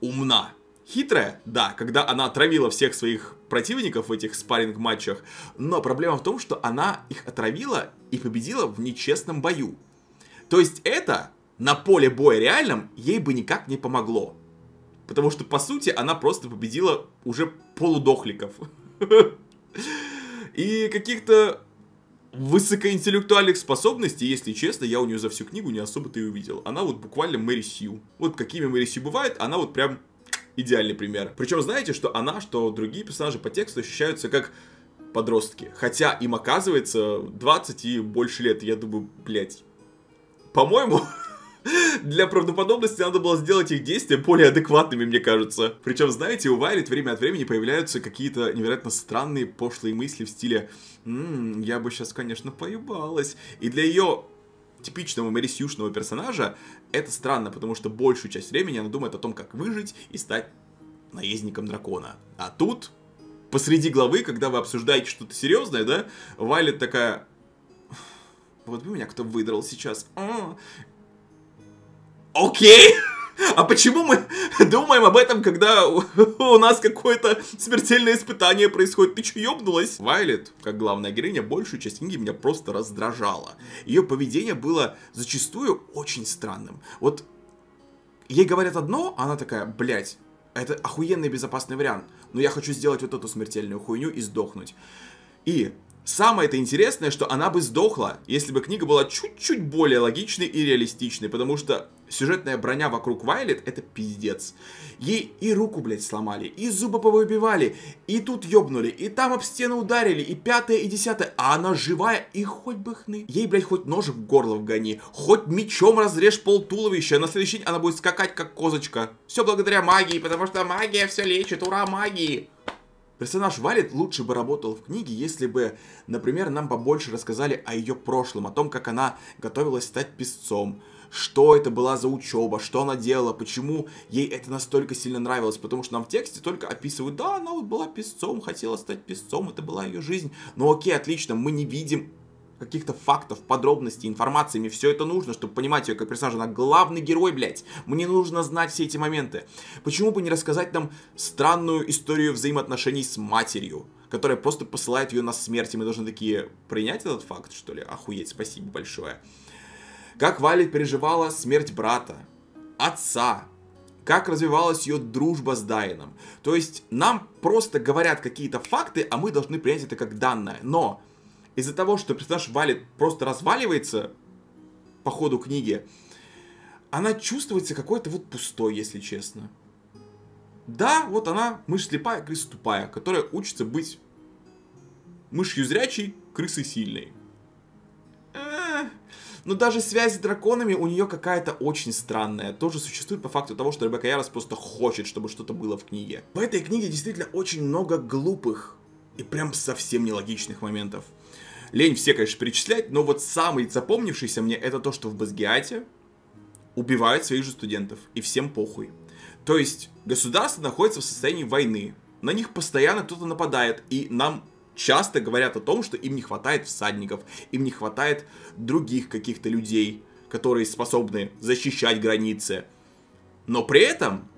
A: умна. Хитрая, да, когда она отравила всех своих противников в этих спарринг-матчах, но проблема в том, что она их отравила и победила в нечестном бою. То есть это на поле боя реальном ей бы никак не помогло. Потому что, по сути, она просто победила уже полудохликов. И каких-то высокоинтеллектуальных способностей, если честно, я у нее за всю книгу не особо-то и увидел. Она вот буквально Мэри Сью. Вот какими Мэри Сью бывает, она вот прям идеальный пример. Причем знаете, что она, что другие персонажи по тексту ощущаются как подростки. Хотя им оказывается 20 и больше лет. Я думаю, блядь, по-моему, для правдоподобности надо было сделать их действия более адекватными, мне кажется. Причем, знаете, у Вайлет время от времени появляются какие-то невероятно странные пошлые мысли в стиле «Ммм, я бы сейчас, конечно, поебалась». И для ее типичного Мэрисюшного персонажа это странно, потому что большую часть времени она думает о том, как выжить и стать наездником дракона. А тут, посреди главы, когда вы обсуждаете что-то серьезное, да, Вайлет такая... Вот бы меня кто выдрал сейчас. А? Окей! Okay. А почему мы думаем об этом, когда у нас какое-то смертельное испытание происходит? Ты чё, ёбнулась? Вайлет, как главная героиня, большую часть книги меня просто раздражала. Ее поведение было зачастую очень странным. Вот ей говорят одно, а она такая, блядь, это охуенный безопасный вариант, но я хочу сделать вот эту смертельную хуйню и сдохнуть. И самое это интересное, что она бы сдохла, если бы книга была чуть-чуть более логичной и реалистичной, потому что сюжетная броня вокруг Вайлет это пиздец. Ей и руку, блядь, сломали, и зубы повыбивали, и тут ёбнули, и там об стену ударили, и пятое, и десятое, а она живая, и хоть бы хны. Ей, блядь, хоть ножик в горло вгони, хоть мечом разрежь пол туловища, а на следующий день она будет скакать, как козочка. Все благодаря магии, потому что магия все лечит, ура, магии! Персонаж Валет лучше бы работал в книге, если бы, например, нам побольше рассказали о ее прошлом, о том, как она готовилась стать песцом, что это была за учеба, что она делала, почему ей это настолько сильно нравилось, потому что нам в тексте только описывают, да, она вот была песцом, хотела стать песцом, это была ее жизнь, но ну окей, отлично, мы не видим каких-то фактов, подробностей, информации. Мне все это нужно, чтобы понимать ее как персонажа. Она главный герой, блядь. Мне нужно знать все эти моменты. Почему бы не рассказать нам странную историю взаимоотношений с матерью? которая просто посылает ее на смерть, и мы должны такие принять этот факт, что ли? Охуеть, спасибо большое как Валя переживала смерть брата, отца, как развивалась ее дружба с Дайном. То есть нам просто говорят какие-то факты, а мы должны принять это как данное. Но из-за того, что персонаж Вали просто разваливается по ходу книги, она чувствуется какой-то вот пустой, если честно. Да, вот она, мышь слепая, крыса тупая, которая учится быть мышью зрячей, крысой сильной. Э -э но даже связь с драконами у нее какая-то очень странная. Тоже существует по факту того, что Ребекка Ярос просто хочет, чтобы что-то было в книге. В этой книге действительно очень много глупых и прям совсем нелогичных моментов. Лень все, конечно, перечислять, но вот самый запомнившийся мне это то, что в Базгиате убивают своих же студентов, и всем похуй. То есть государство находится в состоянии войны, на них постоянно кто-то нападает, и нам часто говорят о том, что им не хватает всадников, им не хватает других каких-то людей, которые способны защищать границы. Но при этом,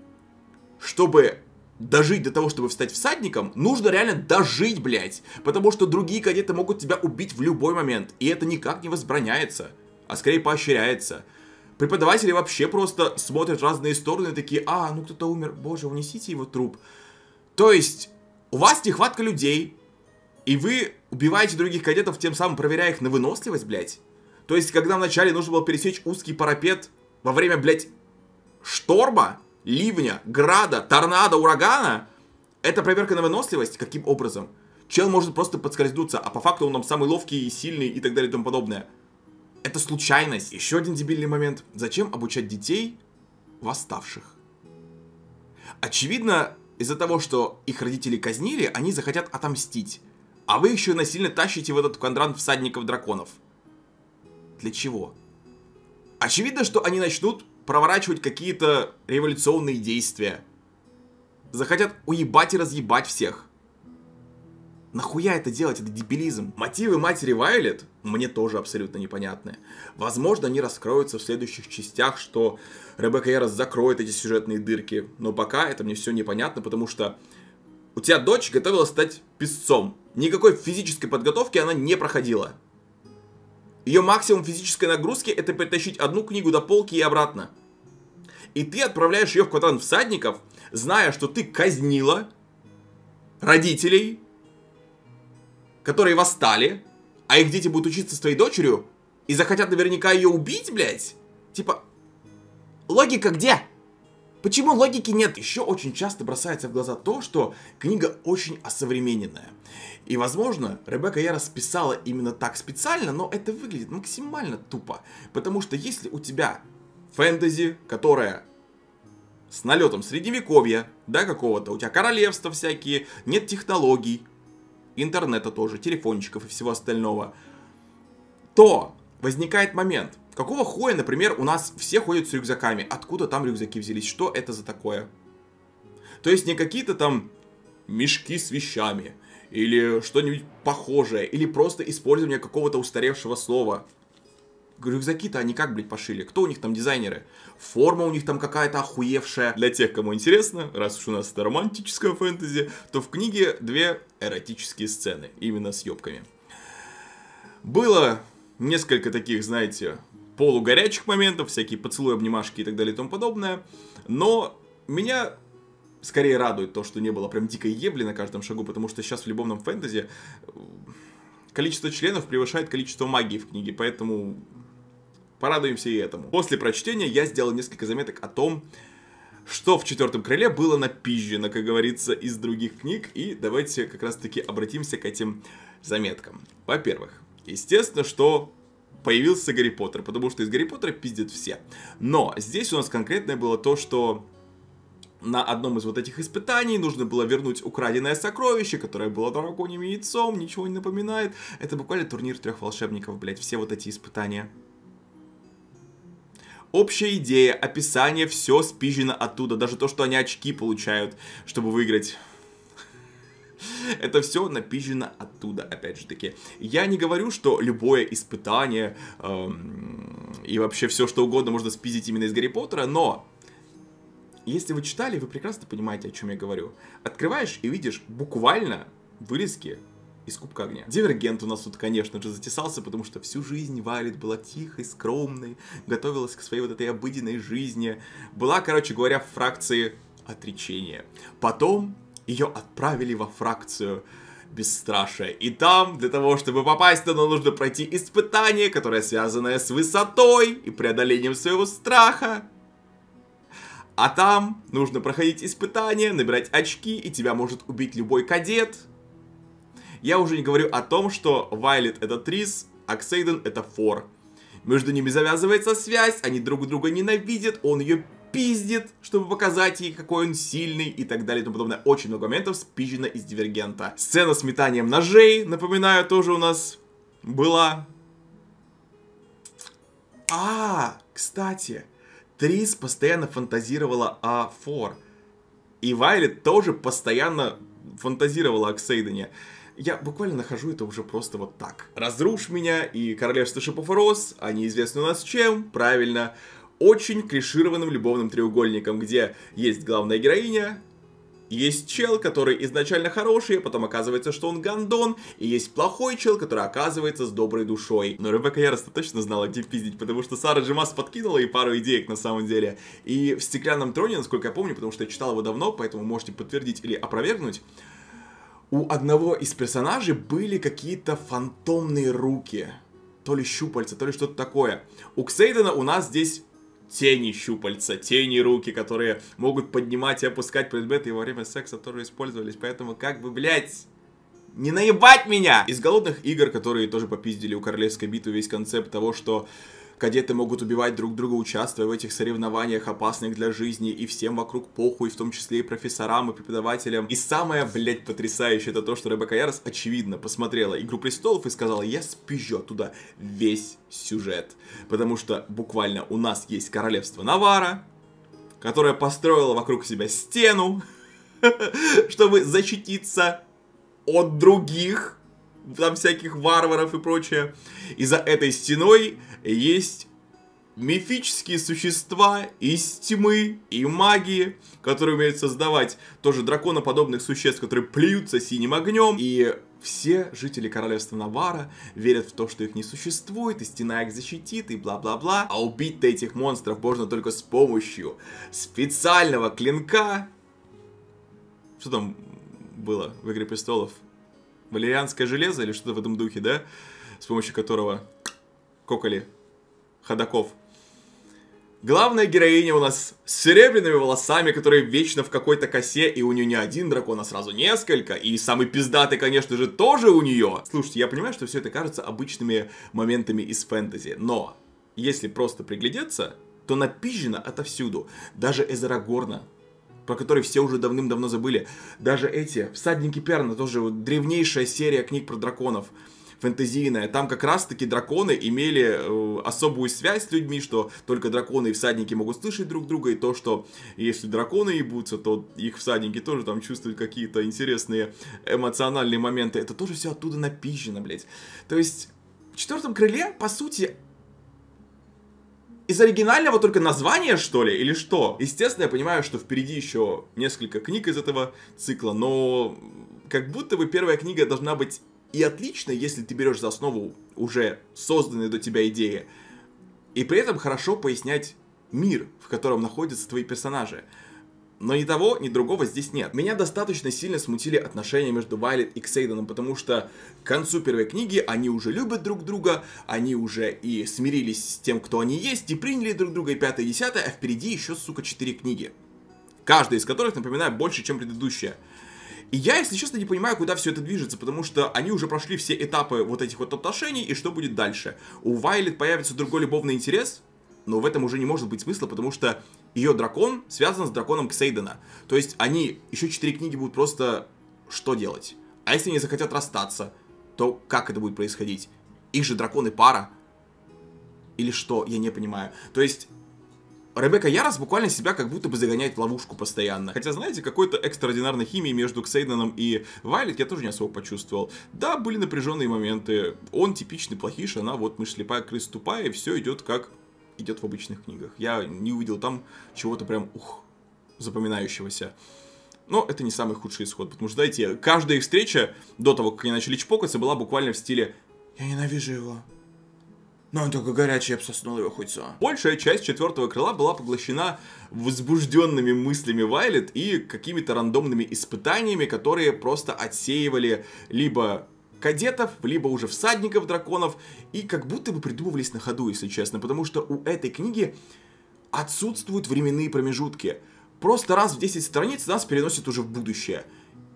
A: чтобы дожить до того, чтобы стать всадником, нужно реально дожить, блядь. Потому что другие кадеты могут тебя убить в любой момент. И это никак не возбраняется, а скорее поощряется. Преподаватели вообще просто смотрят разные стороны и такие, а, ну кто-то умер, боже, унесите его труп. То есть, у вас нехватка людей, и вы убиваете других кадетов, тем самым проверяя их на выносливость, блядь. То есть, когда вначале нужно было пересечь узкий парапет во время, блядь, шторма, ливня, града, торнадо, урагана, это проверка на выносливость? Каким образом? Чел может просто подскользнуться, а по факту он там самый ловкий и сильный и так далее и тому подобное. Это случайность. Еще один дебильный момент. Зачем обучать детей восставших? Очевидно, из-за того, что их родители казнили, они захотят отомстить. А вы еще и насильно тащите в этот квадрант всадников-драконов. Для чего? Очевидно, что они начнут проворачивать какие-то революционные действия. Захотят уебать и разъебать всех. Нахуя это делать? Это дебилизм. Мотивы матери Вайлет мне тоже абсолютно непонятны. Возможно, они раскроются в следующих частях, что Ребекка Ярос закроет эти сюжетные дырки. Но пока это мне все непонятно, потому что у тебя дочь готовилась стать песцом. Никакой физической подготовки она не проходила. Ее максимум физической нагрузки это притащить одну книгу до полки и обратно. И ты отправляешь ее в квадрант всадников, зная, что ты казнила родителей, которые восстали, а их дети будут учиться с твоей дочерью и захотят наверняка ее убить, блядь. Типа, логика где? Почему логики нет? Еще очень часто бросается в глаза то, что книга очень осовремененная. И, возможно, Ребекка Яра списала именно так специально, но это выглядит максимально тупо. Потому что если у тебя фэнтези, которая с налетом средневековья, да, какого-то, у тебя королевства всякие, нет технологий, интернета тоже, телефончиков и всего остального, то возникает момент – Какого хуя, например, у нас все ходят с рюкзаками? Откуда там рюкзаки взялись? Что это за такое? То есть не какие-то там мешки с вещами, или что-нибудь похожее, или просто использование какого-то устаревшего слова. Рюкзаки-то они как, блядь, пошили? Кто у них там дизайнеры? Форма у них там какая-то охуевшая. Для тех, кому интересно, раз уж у нас это романтическая фэнтези, то в книге две эротические сцены, именно с ёбками. Было несколько таких, знаете, полугорячих моментов, всякие поцелуи, обнимашки и так далее и тому подобное. Но меня скорее радует то, что не было прям дикой ебли на каждом шагу, потому что сейчас в любовном фэнтези э, количество членов превышает количество магии в книге, поэтому порадуемся и этому. После прочтения я сделал несколько заметок о том, что в четвертом крыле было напизжено, как говорится, из других книг, и давайте как раз-таки обратимся к этим заметкам. Во-первых, естественно, что появился Гарри Поттер, потому что из Гарри Поттера пиздят все. Но здесь у нас конкретное было то, что на одном из вот этих испытаний нужно было вернуть украденное сокровище, которое было драконьим яйцом, ничего не напоминает. Это буквально турнир трех волшебников, блять, все вот эти испытания. Общая идея, описание, все спижено оттуда, даже то, что они очки получают, чтобы выиграть Это все напичено оттуда, опять же таки. Я не говорю, что любое испытание эм, и вообще все, что угодно можно спиздить именно из Гарри Поттера, но если вы читали, вы прекрасно понимаете, о чем я говорю. Открываешь и видишь буквально вырезки из Кубка Огня. Дивергент у нас тут, конечно же, затесался, потому что всю жизнь Вайлет была тихой, скромной, готовилась к своей вот этой обыденной жизни. Была, короче говоря, в фракции отречения. Потом ее отправили во фракцию бесстрашие. И там, для того, чтобы попасть туда, нужно пройти испытание, которое связанное с высотой и преодолением своего страха. А там нужно проходить испытание набирать очки, и тебя может убить любой кадет. Я уже не говорю о том, что Вайлет это Трис, Аксейден это Фор. Между ними завязывается связь, они друг друга ненавидят, он ее пиздит, чтобы показать ей, какой он сильный и так далее и тому подобное. Очень много моментов спизжено из Дивергента. Сцена с метанием ножей, напоминаю, тоже у нас была. А, кстати, Трис постоянно фантазировала о Фор. И Вайлет тоже постоянно фантазировала о Ксейдене. Я буквально нахожу это уже просто вот так. Разрушь меня и Королевство Шипофорос, Рос, они известны у нас чем, правильно очень клишированным любовным треугольником, где есть главная героиня, есть чел, который изначально хороший, а потом оказывается, что он гандон, и есть плохой чел, который оказывается с доброй душой. Но Ребекка Ярста точно знала, где пиздить, потому что Сара Джимас подкинула и пару идеек на самом деле. И в «Стеклянном троне», насколько я помню, потому что я читал его давно, поэтому можете подтвердить или опровергнуть, у одного из персонажей были какие-то фантомные руки. То ли щупальца, то ли что-то такое. У Ксейдена у нас здесь тени щупальца, тени руки, которые могут поднимать и опускать предметы и во время секса тоже использовались. Поэтому как бы, блядь, не наебать меня! Из голодных игр, которые тоже попиздили у королевской битвы весь концепт того, что Кадеты могут убивать друг друга, участвуя в этих соревнованиях, опасных для жизни, и всем вокруг похуй, в том числе и профессорам, и преподавателям. И самое, блядь, потрясающее, это то, что Ребекка Ярос, очевидно, посмотрела «Игру престолов» и сказала «Я спизжу оттуда весь сюжет». Потому что буквально у нас есть королевство Навара, которое построило вокруг себя стену, чтобы защититься от других, там всяких варваров и прочее. И за этой стеной есть мифические существа из тьмы и магии, которые умеют создавать тоже драконоподобных существ, которые плюются синим огнем. И все жители королевства Навара верят в то, что их не существует, и стена их защитит, и бла-бла-бла. А убить-то этих монстров можно только с помощью специального клинка. Что там было в «Игре престолов»? Валерианское железо или что-то в этом духе, да? С помощью которого Коколи, Ходаков. Главная героиня у нас с серебряными волосами, которые вечно в какой-то косе, и у нее не один дракон, а сразу несколько. И самый пиздатый, конечно же, тоже у нее. Слушайте, я понимаю, что все это кажется обычными моментами из фэнтези, но если просто приглядеться, то напизжено отовсюду. Даже Эзера Горна, про который все уже давным-давно забыли. Даже эти, «Всадники Перна», тоже древнейшая серия книг про драконов – фэнтезийная, там как раз-таки драконы имели э, особую связь с людьми, что только драконы и всадники могут слышать друг друга, и то, что если драконы ебутся, то их всадники тоже там чувствуют какие-то интересные эмоциональные моменты. Это тоже все оттуда напизжено, блядь. То есть в четвертом крыле, по сути, из оригинального только название, что ли, или что? Естественно, я понимаю, что впереди еще несколько книг из этого цикла, но как будто бы первая книга должна быть и отлично, если ты берешь за основу уже созданные до тебя идеи, и при этом хорошо пояснять мир, в котором находятся твои персонажи. Но ни того, ни другого здесь нет. Меня достаточно сильно смутили отношения между Вайлет и Ксейденом, потому что к концу первой книги они уже любят друг друга, они уже и смирились с тем, кто они есть, и приняли друг друга и пятое и десятое, а впереди еще, сука, четыре книги. Каждая из которых, напоминаю, больше, чем предыдущая. И я, если честно, не понимаю, куда все это движется, потому что они уже прошли все этапы вот этих вот отношений, и что будет дальше? У Вайлет появится другой любовный интерес, но в этом уже не может быть смысла, потому что ее дракон связан с драконом Ксейдена. То есть они, еще четыре книги будут просто что делать? А если они захотят расстаться, то как это будет происходить? Их же драконы пара. Или что, я не понимаю. То есть Ребекка Ярос буквально себя как будто бы загоняет в ловушку постоянно. Хотя, знаете, какой-то экстраординарной химии между Ксейденом и Вайлет я тоже не особо почувствовал. Да, были напряженные моменты. Он типичный плохиш, она вот мышь слепая, крыса тупая, и все идет как идет в обычных книгах. Я не увидел там чего-то прям, ух, запоминающегося. Но это не самый худший исход, потому что, знаете, каждая их встреча до того, как они начали чпокаться, была буквально в стиле «Я ненавижу его, но он только горячий, обсоснул его хуйцо. Большая часть четвертого крыла была поглощена возбужденными мыслями Вайлет и какими-то рандомными испытаниями, которые просто отсеивали либо кадетов, либо уже всадников драконов, и как будто бы придумывались на ходу, если честно, потому что у этой книги отсутствуют временные промежутки. Просто раз в 10 страниц нас переносит уже в будущее.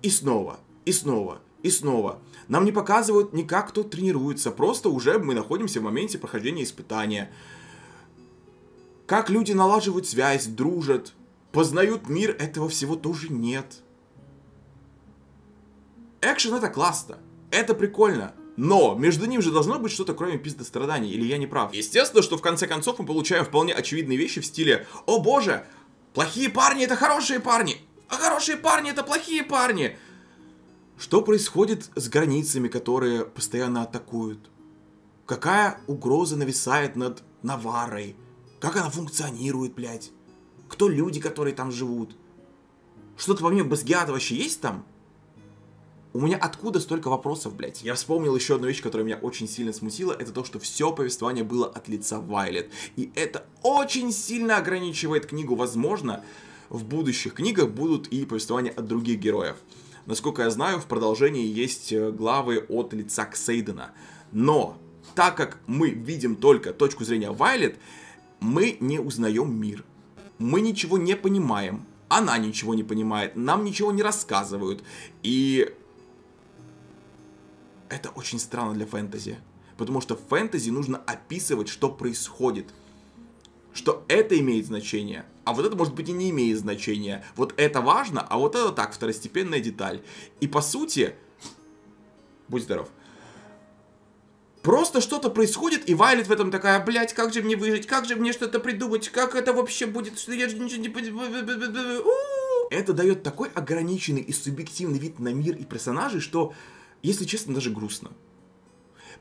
A: И снова, и снова, и снова. Нам не показывают никак кто тренируется, просто уже мы находимся в моменте прохождения испытания. Как люди налаживают связь, дружат, познают мир, этого всего тоже нет. Экшен это классно, это прикольно, но между ним же должно быть что-то кроме страданий или я не прав? Естественно, что в конце концов мы получаем вполне очевидные вещи в стиле «О боже, плохие парни это хорошие парни, а хорошие парни это плохие парни!» Что происходит с границами, которые постоянно атакуют? Какая угроза нависает над Наварой? Как она функционирует, блядь? Кто люди, которые там живут? Что-то помимо Басгиата вообще есть там? У меня откуда столько вопросов, блядь? Я вспомнил еще одну вещь, которая меня очень сильно смутила. Это то, что все повествование было от лица Вайлет. И это очень сильно ограничивает книгу. Возможно, в будущих книгах будут и повествования от других героев. Насколько я знаю, в продолжении есть э, главы от лица Ксейдена. Но, так как мы видим только точку зрения Вайлет, мы не узнаем мир. Мы ничего не понимаем. Она ничего не понимает. Нам ничего не рассказывают. И... Это очень странно для фэнтези. Потому что в фэнтези нужно описывать, что происходит – что это имеет значение, а вот это, может быть, и не имеет значения. Вот это важно, а вот это так, второстепенная деталь. И по сути, будь здоров, Просто что-то происходит, и Вайлет в этом такая, блядь, как же мне выжить, как же мне что-то придумать, как это вообще будет, что я же ничего не... понимаю. Это дает такой ограниченный и субъективный вид на мир и персонажей, что, если честно, даже грустно.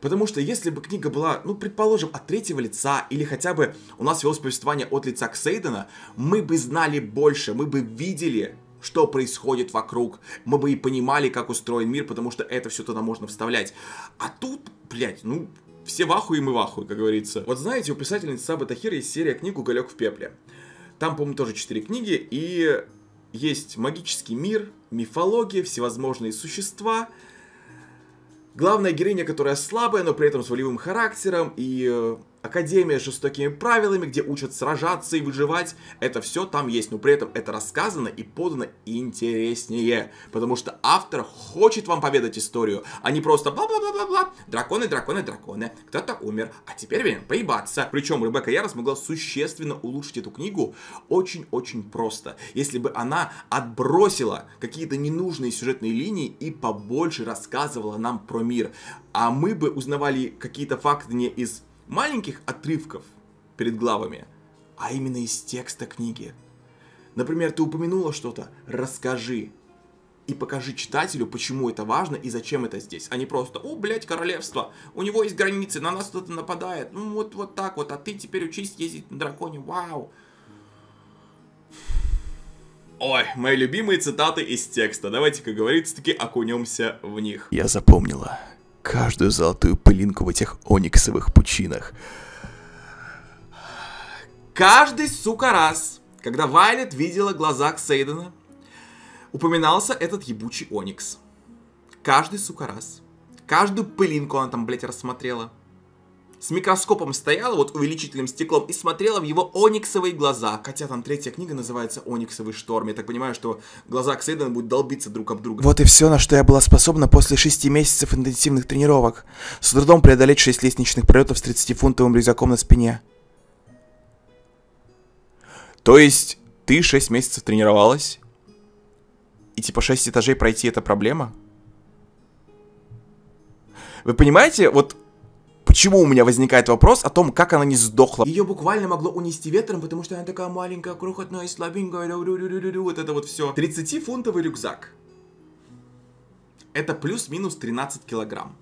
A: Потому что если бы книга была, ну, предположим, от третьего лица, или хотя бы у нас велось повествование от лица Ксейдена, мы бы знали больше, мы бы видели, что происходит вокруг. Мы бы и понимали, как устроен мир, потому что это все туда можно вставлять. А тут, блядь, ну, все в ахуе и мы в ахуе, как говорится. Вот знаете, у писательницы Сабы Тахира есть серия книг «Уголек в пепле». Там, по-моему, тоже четыре книги, и есть магический мир, мифология, всевозможные существа — Главная героиня, которая слабая, но при этом с волевым характером и э, академия с жестокими правилами, где учат сражаться и выживать. Это все там есть, но при этом это рассказано и подано интереснее. Потому что автор хочет вам поведать историю, а не просто бла-бла-бла-бла-бла. Драконы, драконы, драконы. Кто-то умер, а теперь время поебаться. Причем Ребекка Яра смогла существенно улучшить эту книгу очень-очень просто. Если бы она отбросила какие-то ненужные сюжетные линии и побольше рассказывала нам про мир, а мы бы узнавали какие-то факты не из маленьких отрывков перед главами, а именно из текста книги. Например, ты упомянула что-то, расскажи, и покажи читателю, почему это важно и зачем это здесь, а не просто «О, блядь, королевство, у него есть границы, на нас кто-то нападает, ну вот, вот так вот, а ты теперь учись ездить на драконе, вау». Ой, мои любимые цитаты из текста, давайте, как говорится, таки окунемся в них. Я запомнила каждую золотую пылинку в этих ониксовых пучинах. Каждый, сука, раз, когда Вайлет видела глаза Ксейдена, упоминался этот ебучий оникс. Каждый, сука, раз. Каждую пылинку она там, блядь, рассмотрела с микроскопом стояла, вот увеличительным стеклом, и смотрела в его ониксовые глаза. Хотя там третья книга называется «Ониксовый шторм». Я так понимаю, что глаза Ксейдена будут долбиться друг об друга. Вот и все, на что я была способна после шести месяцев интенсивных тренировок. С трудом преодолеть шесть лестничных пролетов с 30-фунтовым рюкзаком на спине. То есть, ты шесть месяцев тренировалась? И типа шесть этажей пройти это проблема? Вы понимаете, вот почему у меня возникает вопрос о том, как она не сдохла. Ее буквально могло унести ветром, потому что она такая маленькая, крохотная, и слабенькая, вот это вот все. 30-фунтовый рюкзак. Это плюс-минус 13 килограмм.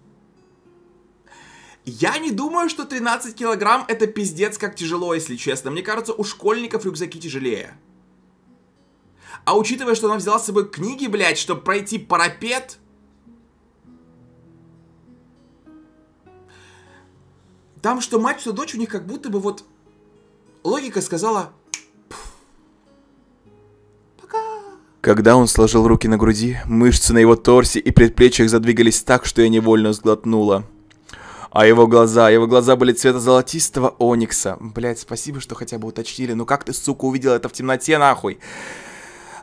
A: Я не думаю, что 13 килограмм это пиздец как тяжело, если честно. Мне кажется, у школьников рюкзаки тяжелее. А учитывая, что она взяла с собой книги, блядь, чтобы пройти парапет, Там что мать, что дочь у них как будто бы вот... Логика сказала... Пока. Когда он сложил руки на груди, мышцы на его торсе и предплечьях задвигались так, что я невольно сглотнула. А его глаза, его глаза были цвета золотистого оникса. Блять, спасибо, что хотя бы уточнили. Ну как ты, сука, увидел это в темноте, нахуй?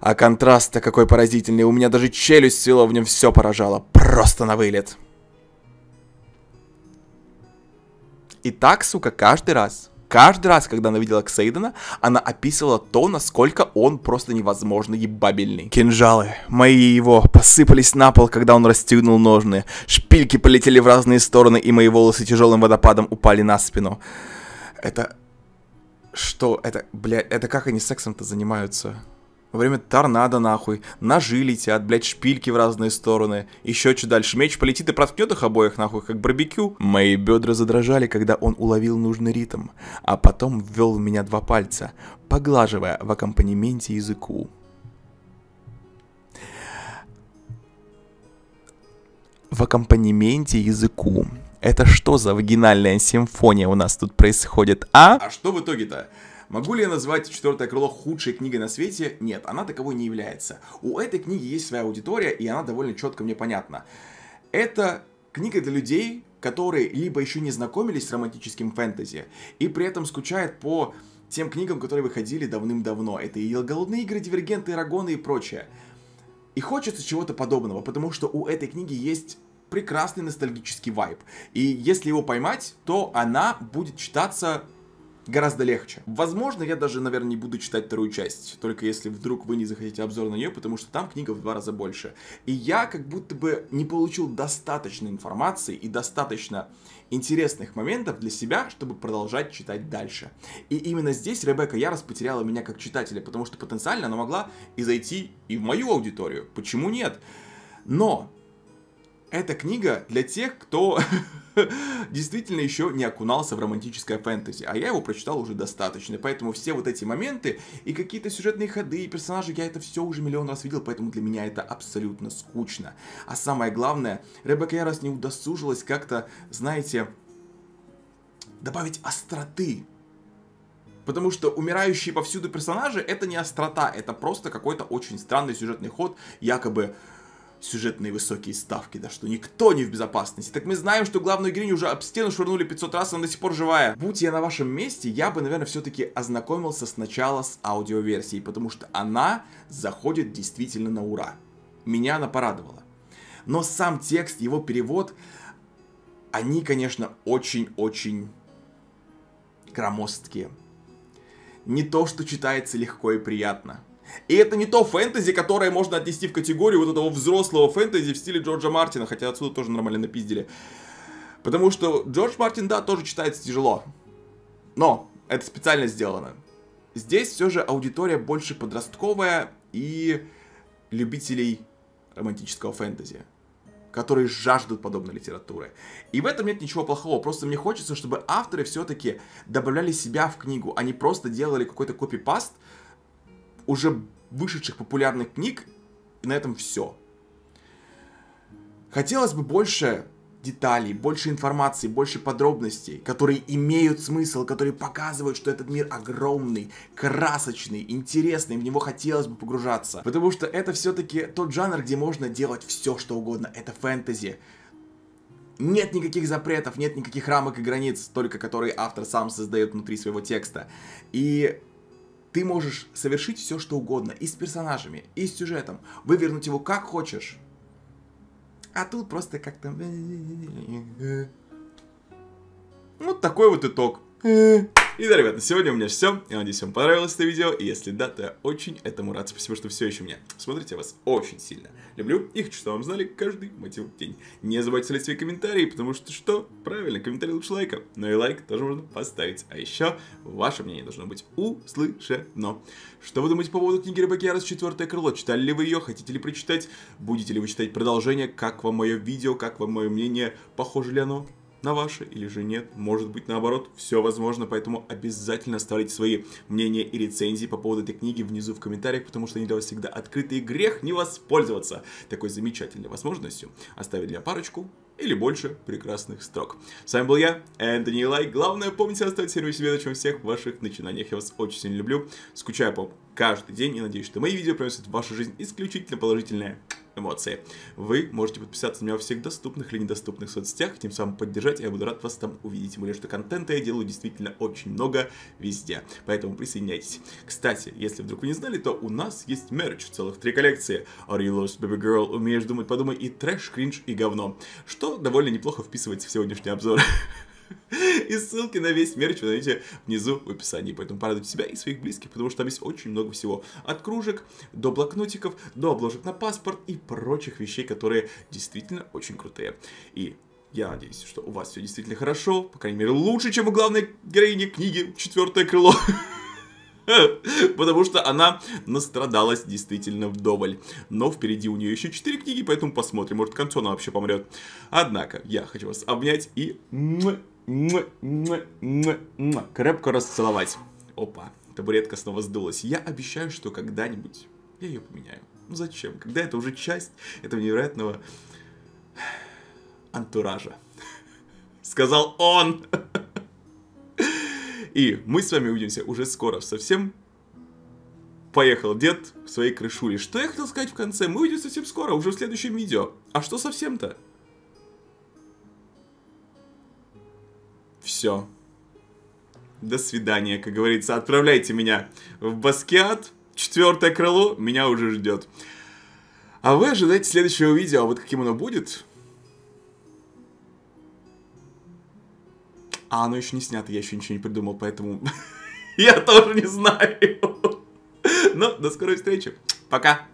A: А контраст-то какой поразительный. У меня даже челюсть свело, в нем все поражало. Просто на вылет. И так, сука, каждый раз. Каждый раз, когда она видела Ксейдена, она описывала то, насколько он просто невозможно ебабельный. Кинжалы, мои его, посыпались на пол, когда он расстегнул ножны. Шпильки полетели в разные стороны, и мои волосы тяжелым водопадом упали на спину. Это... Что? Это, бля, это как они сексом-то занимаются? Во время торнадо нахуй, ножи летят, блять, шпильки в разные стороны. Еще чуть дальше меч полетит и проткнет их обоих нахуй, как барбекю. Мои бедра задрожали, когда он уловил нужный ритм, а потом ввел в меня два пальца, поглаживая в аккомпанементе языку. В аккомпанементе языку. Это что за вагинальная симфония у нас тут происходит, а? А что в итоге-то? Могу ли я назвать «Четвертое крыло» худшей книгой на свете? Нет, она таковой не является. У этой книги есть своя аудитория, и она довольно четко мне понятна. Это книга для людей, которые либо еще не знакомились с романтическим фэнтези, и при этом скучают по тем книгам, которые выходили давным-давно. Это и «Голодные игры», «Дивергенты», «Ирагоны» и прочее. И хочется чего-то подобного, потому что у этой книги есть прекрасный ностальгический вайб. И если его поймать, то она будет читаться гораздо легче. Возможно, я даже, наверное, не буду читать вторую часть, только если вдруг вы не захотите обзор на нее, потому что там книга в два раза больше. И я как будто бы не получил достаточно информации и достаточно интересных моментов для себя, чтобы продолжать читать дальше. И именно здесь Ребекка Ярос потеряла меня как читателя, потому что потенциально она могла и зайти и в мою аудиторию. Почему нет? Но эта книга для тех, кто действительно еще не окунался в романтическое фэнтези, а я его прочитал уже достаточно, поэтому все вот эти моменты и какие-то сюжетные ходы и персонажи, я это все уже миллион раз видел, поэтому для меня это абсолютно скучно. А самое главное, Ребекка Ярос не удосужилась как-то, знаете, добавить остроты Потому что умирающие повсюду персонажи это не острота, это просто какой-то очень странный сюжетный ход, якобы сюжетные высокие ставки, да что никто не в безопасности. Так мы знаем, что главную героиню уже об стену швырнули 500 раз, она до сих пор живая. Будь я на вашем месте, я бы, наверное, все-таки ознакомился сначала с аудиоверсией, потому что она заходит действительно на ура. Меня она порадовала. Но сам текст, его перевод, они, конечно, очень-очень громоздкие. Не то, что читается легко и приятно. И это не то фэнтези, которое можно отнести в категорию вот этого взрослого фэнтези в стиле Джорджа Мартина, хотя отсюда тоже нормально напиздили. Потому что Джордж Мартин, да, тоже читается тяжело. Но это специально сделано. Здесь все же аудитория больше подростковая и любителей романтического фэнтези, которые жаждут подобной литературы. И в этом нет ничего плохого, просто мне хочется, чтобы авторы все-таки добавляли себя в книгу, а не просто делали какой-то копипаст, уже вышедших популярных книг, и на этом все. Хотелось бы больше деталей, больше информации, больше подробностей, которые имеют смысл, которые показывают, что этот мир огромный, красочный, интересный, в него хотелось бы погружаться. Потому что это все-таки тот жанр, где можно делать все, что угодно. Это фэнтези. Нет никаких запретов, нет никаких рамок и границ, только которые автор сам создает внутри своего текста. И ты можешь совершить все, что угодно. И с персонажами, и с сюжетом. Вывернуть его как хочешь. А тут просто как-то... Э, э, э, вот такой вот итог. И да, ребят, на сегодня у меня все. Я надеюсь, вам понравилось это видео. И если да, то я очень этому рад. Спасибо, что все еще меня смотрите. Я вас очень сильно люблю и хочу, чтобы вам знали каждый мотив день. Не забывайте оставлять свои комментарии, потому что что? Правильно, комментарий лучше лайка. Но и лайк тоже можно поставить. А еще ваше мнение должно быть услышано. Что вы думаете по поводу книги Рыбакиарас «Четвертое крыло»? Читали ли вы ее? Хотите ли прочитать? Будете ли вы читать продолжение? Как вам мое видео? Как вам мое мнение? Похоже ли оно на ваше или же нет. Может быть, наоборот, все возможно, поэтому обязательно оставляйте свои мнения и рецензии по поводу этой книги внизу в комментариях, потому что они для вас всегда открыты, и грех не воспользоваться такой замечательной возможностью оставить для парочку или больше прекрасных строк. С вами был я, Энтони Лай. Главное, помните оставить сервис себе на чем всех ваших начинаниях. Я вас очень сильно люблю, скучаю по каждый день и надеюсь, что мои видео приносят в вашу жизнь исключительно положительное эмоции. Вы можете подписаться на меня во всех доступных или недоступных соцсетях, тем самым поддержать, и я буду рад вас там увидеть. Тем более, что контента я делаю действительно очень много везде, поэтому присоединяйтесь. Кстати, если вдруг вы не знали, то у нас есть мерч, целых три коллекции. Are You Lost Baby Girl, Умеешь думать, подумай и трэш, кринж и говно, что довольно неплохо вписывается в сегодняшний обзор. И ссылки на весь мерч вы найдете внизу в описании. Поэтому порадуйте себя и своих близких, потому что там есть очень много всего. От кружек до блокнотиков, до обложек на паспорт и прочих вещей, которые действительно очень крутые. И я надеюсь, что у вас все действительно хорошо, по крайней мере лучше, чем у главной героини книги «Четвертое крыло». Потому что она настрадалась действительно вдоволь. Но впереди у нее еще 4 книги, поэтому посмотрим, может к концу она вообще помрет. Однако, я хочу вас обнять и крепко расцеловать. Опа, табуретка снова сдулась. Я обещаю, что когда-нибудь я ее поменяю. Ну зачем? Когда это уже часть этого невероятного антуража. Сказал он. И мы с вами увидимся уже скоро. Совсем поехал дед в своей крышуле. Что я хотел сказать в конце? Мы увидимся совсем скоро, уже в следующем видео. А что совсем-то? Все. До свидания, как говорится. Отправляйте меня в баскет. Четвертое крыло меня уже ждет. А вы ожидаете следующего видео, а вот каким оно будет? А оно еще не снято, я еще ничего не придумал, поэтому я тоже не знаю. Ну, до скорой встречи. Пока.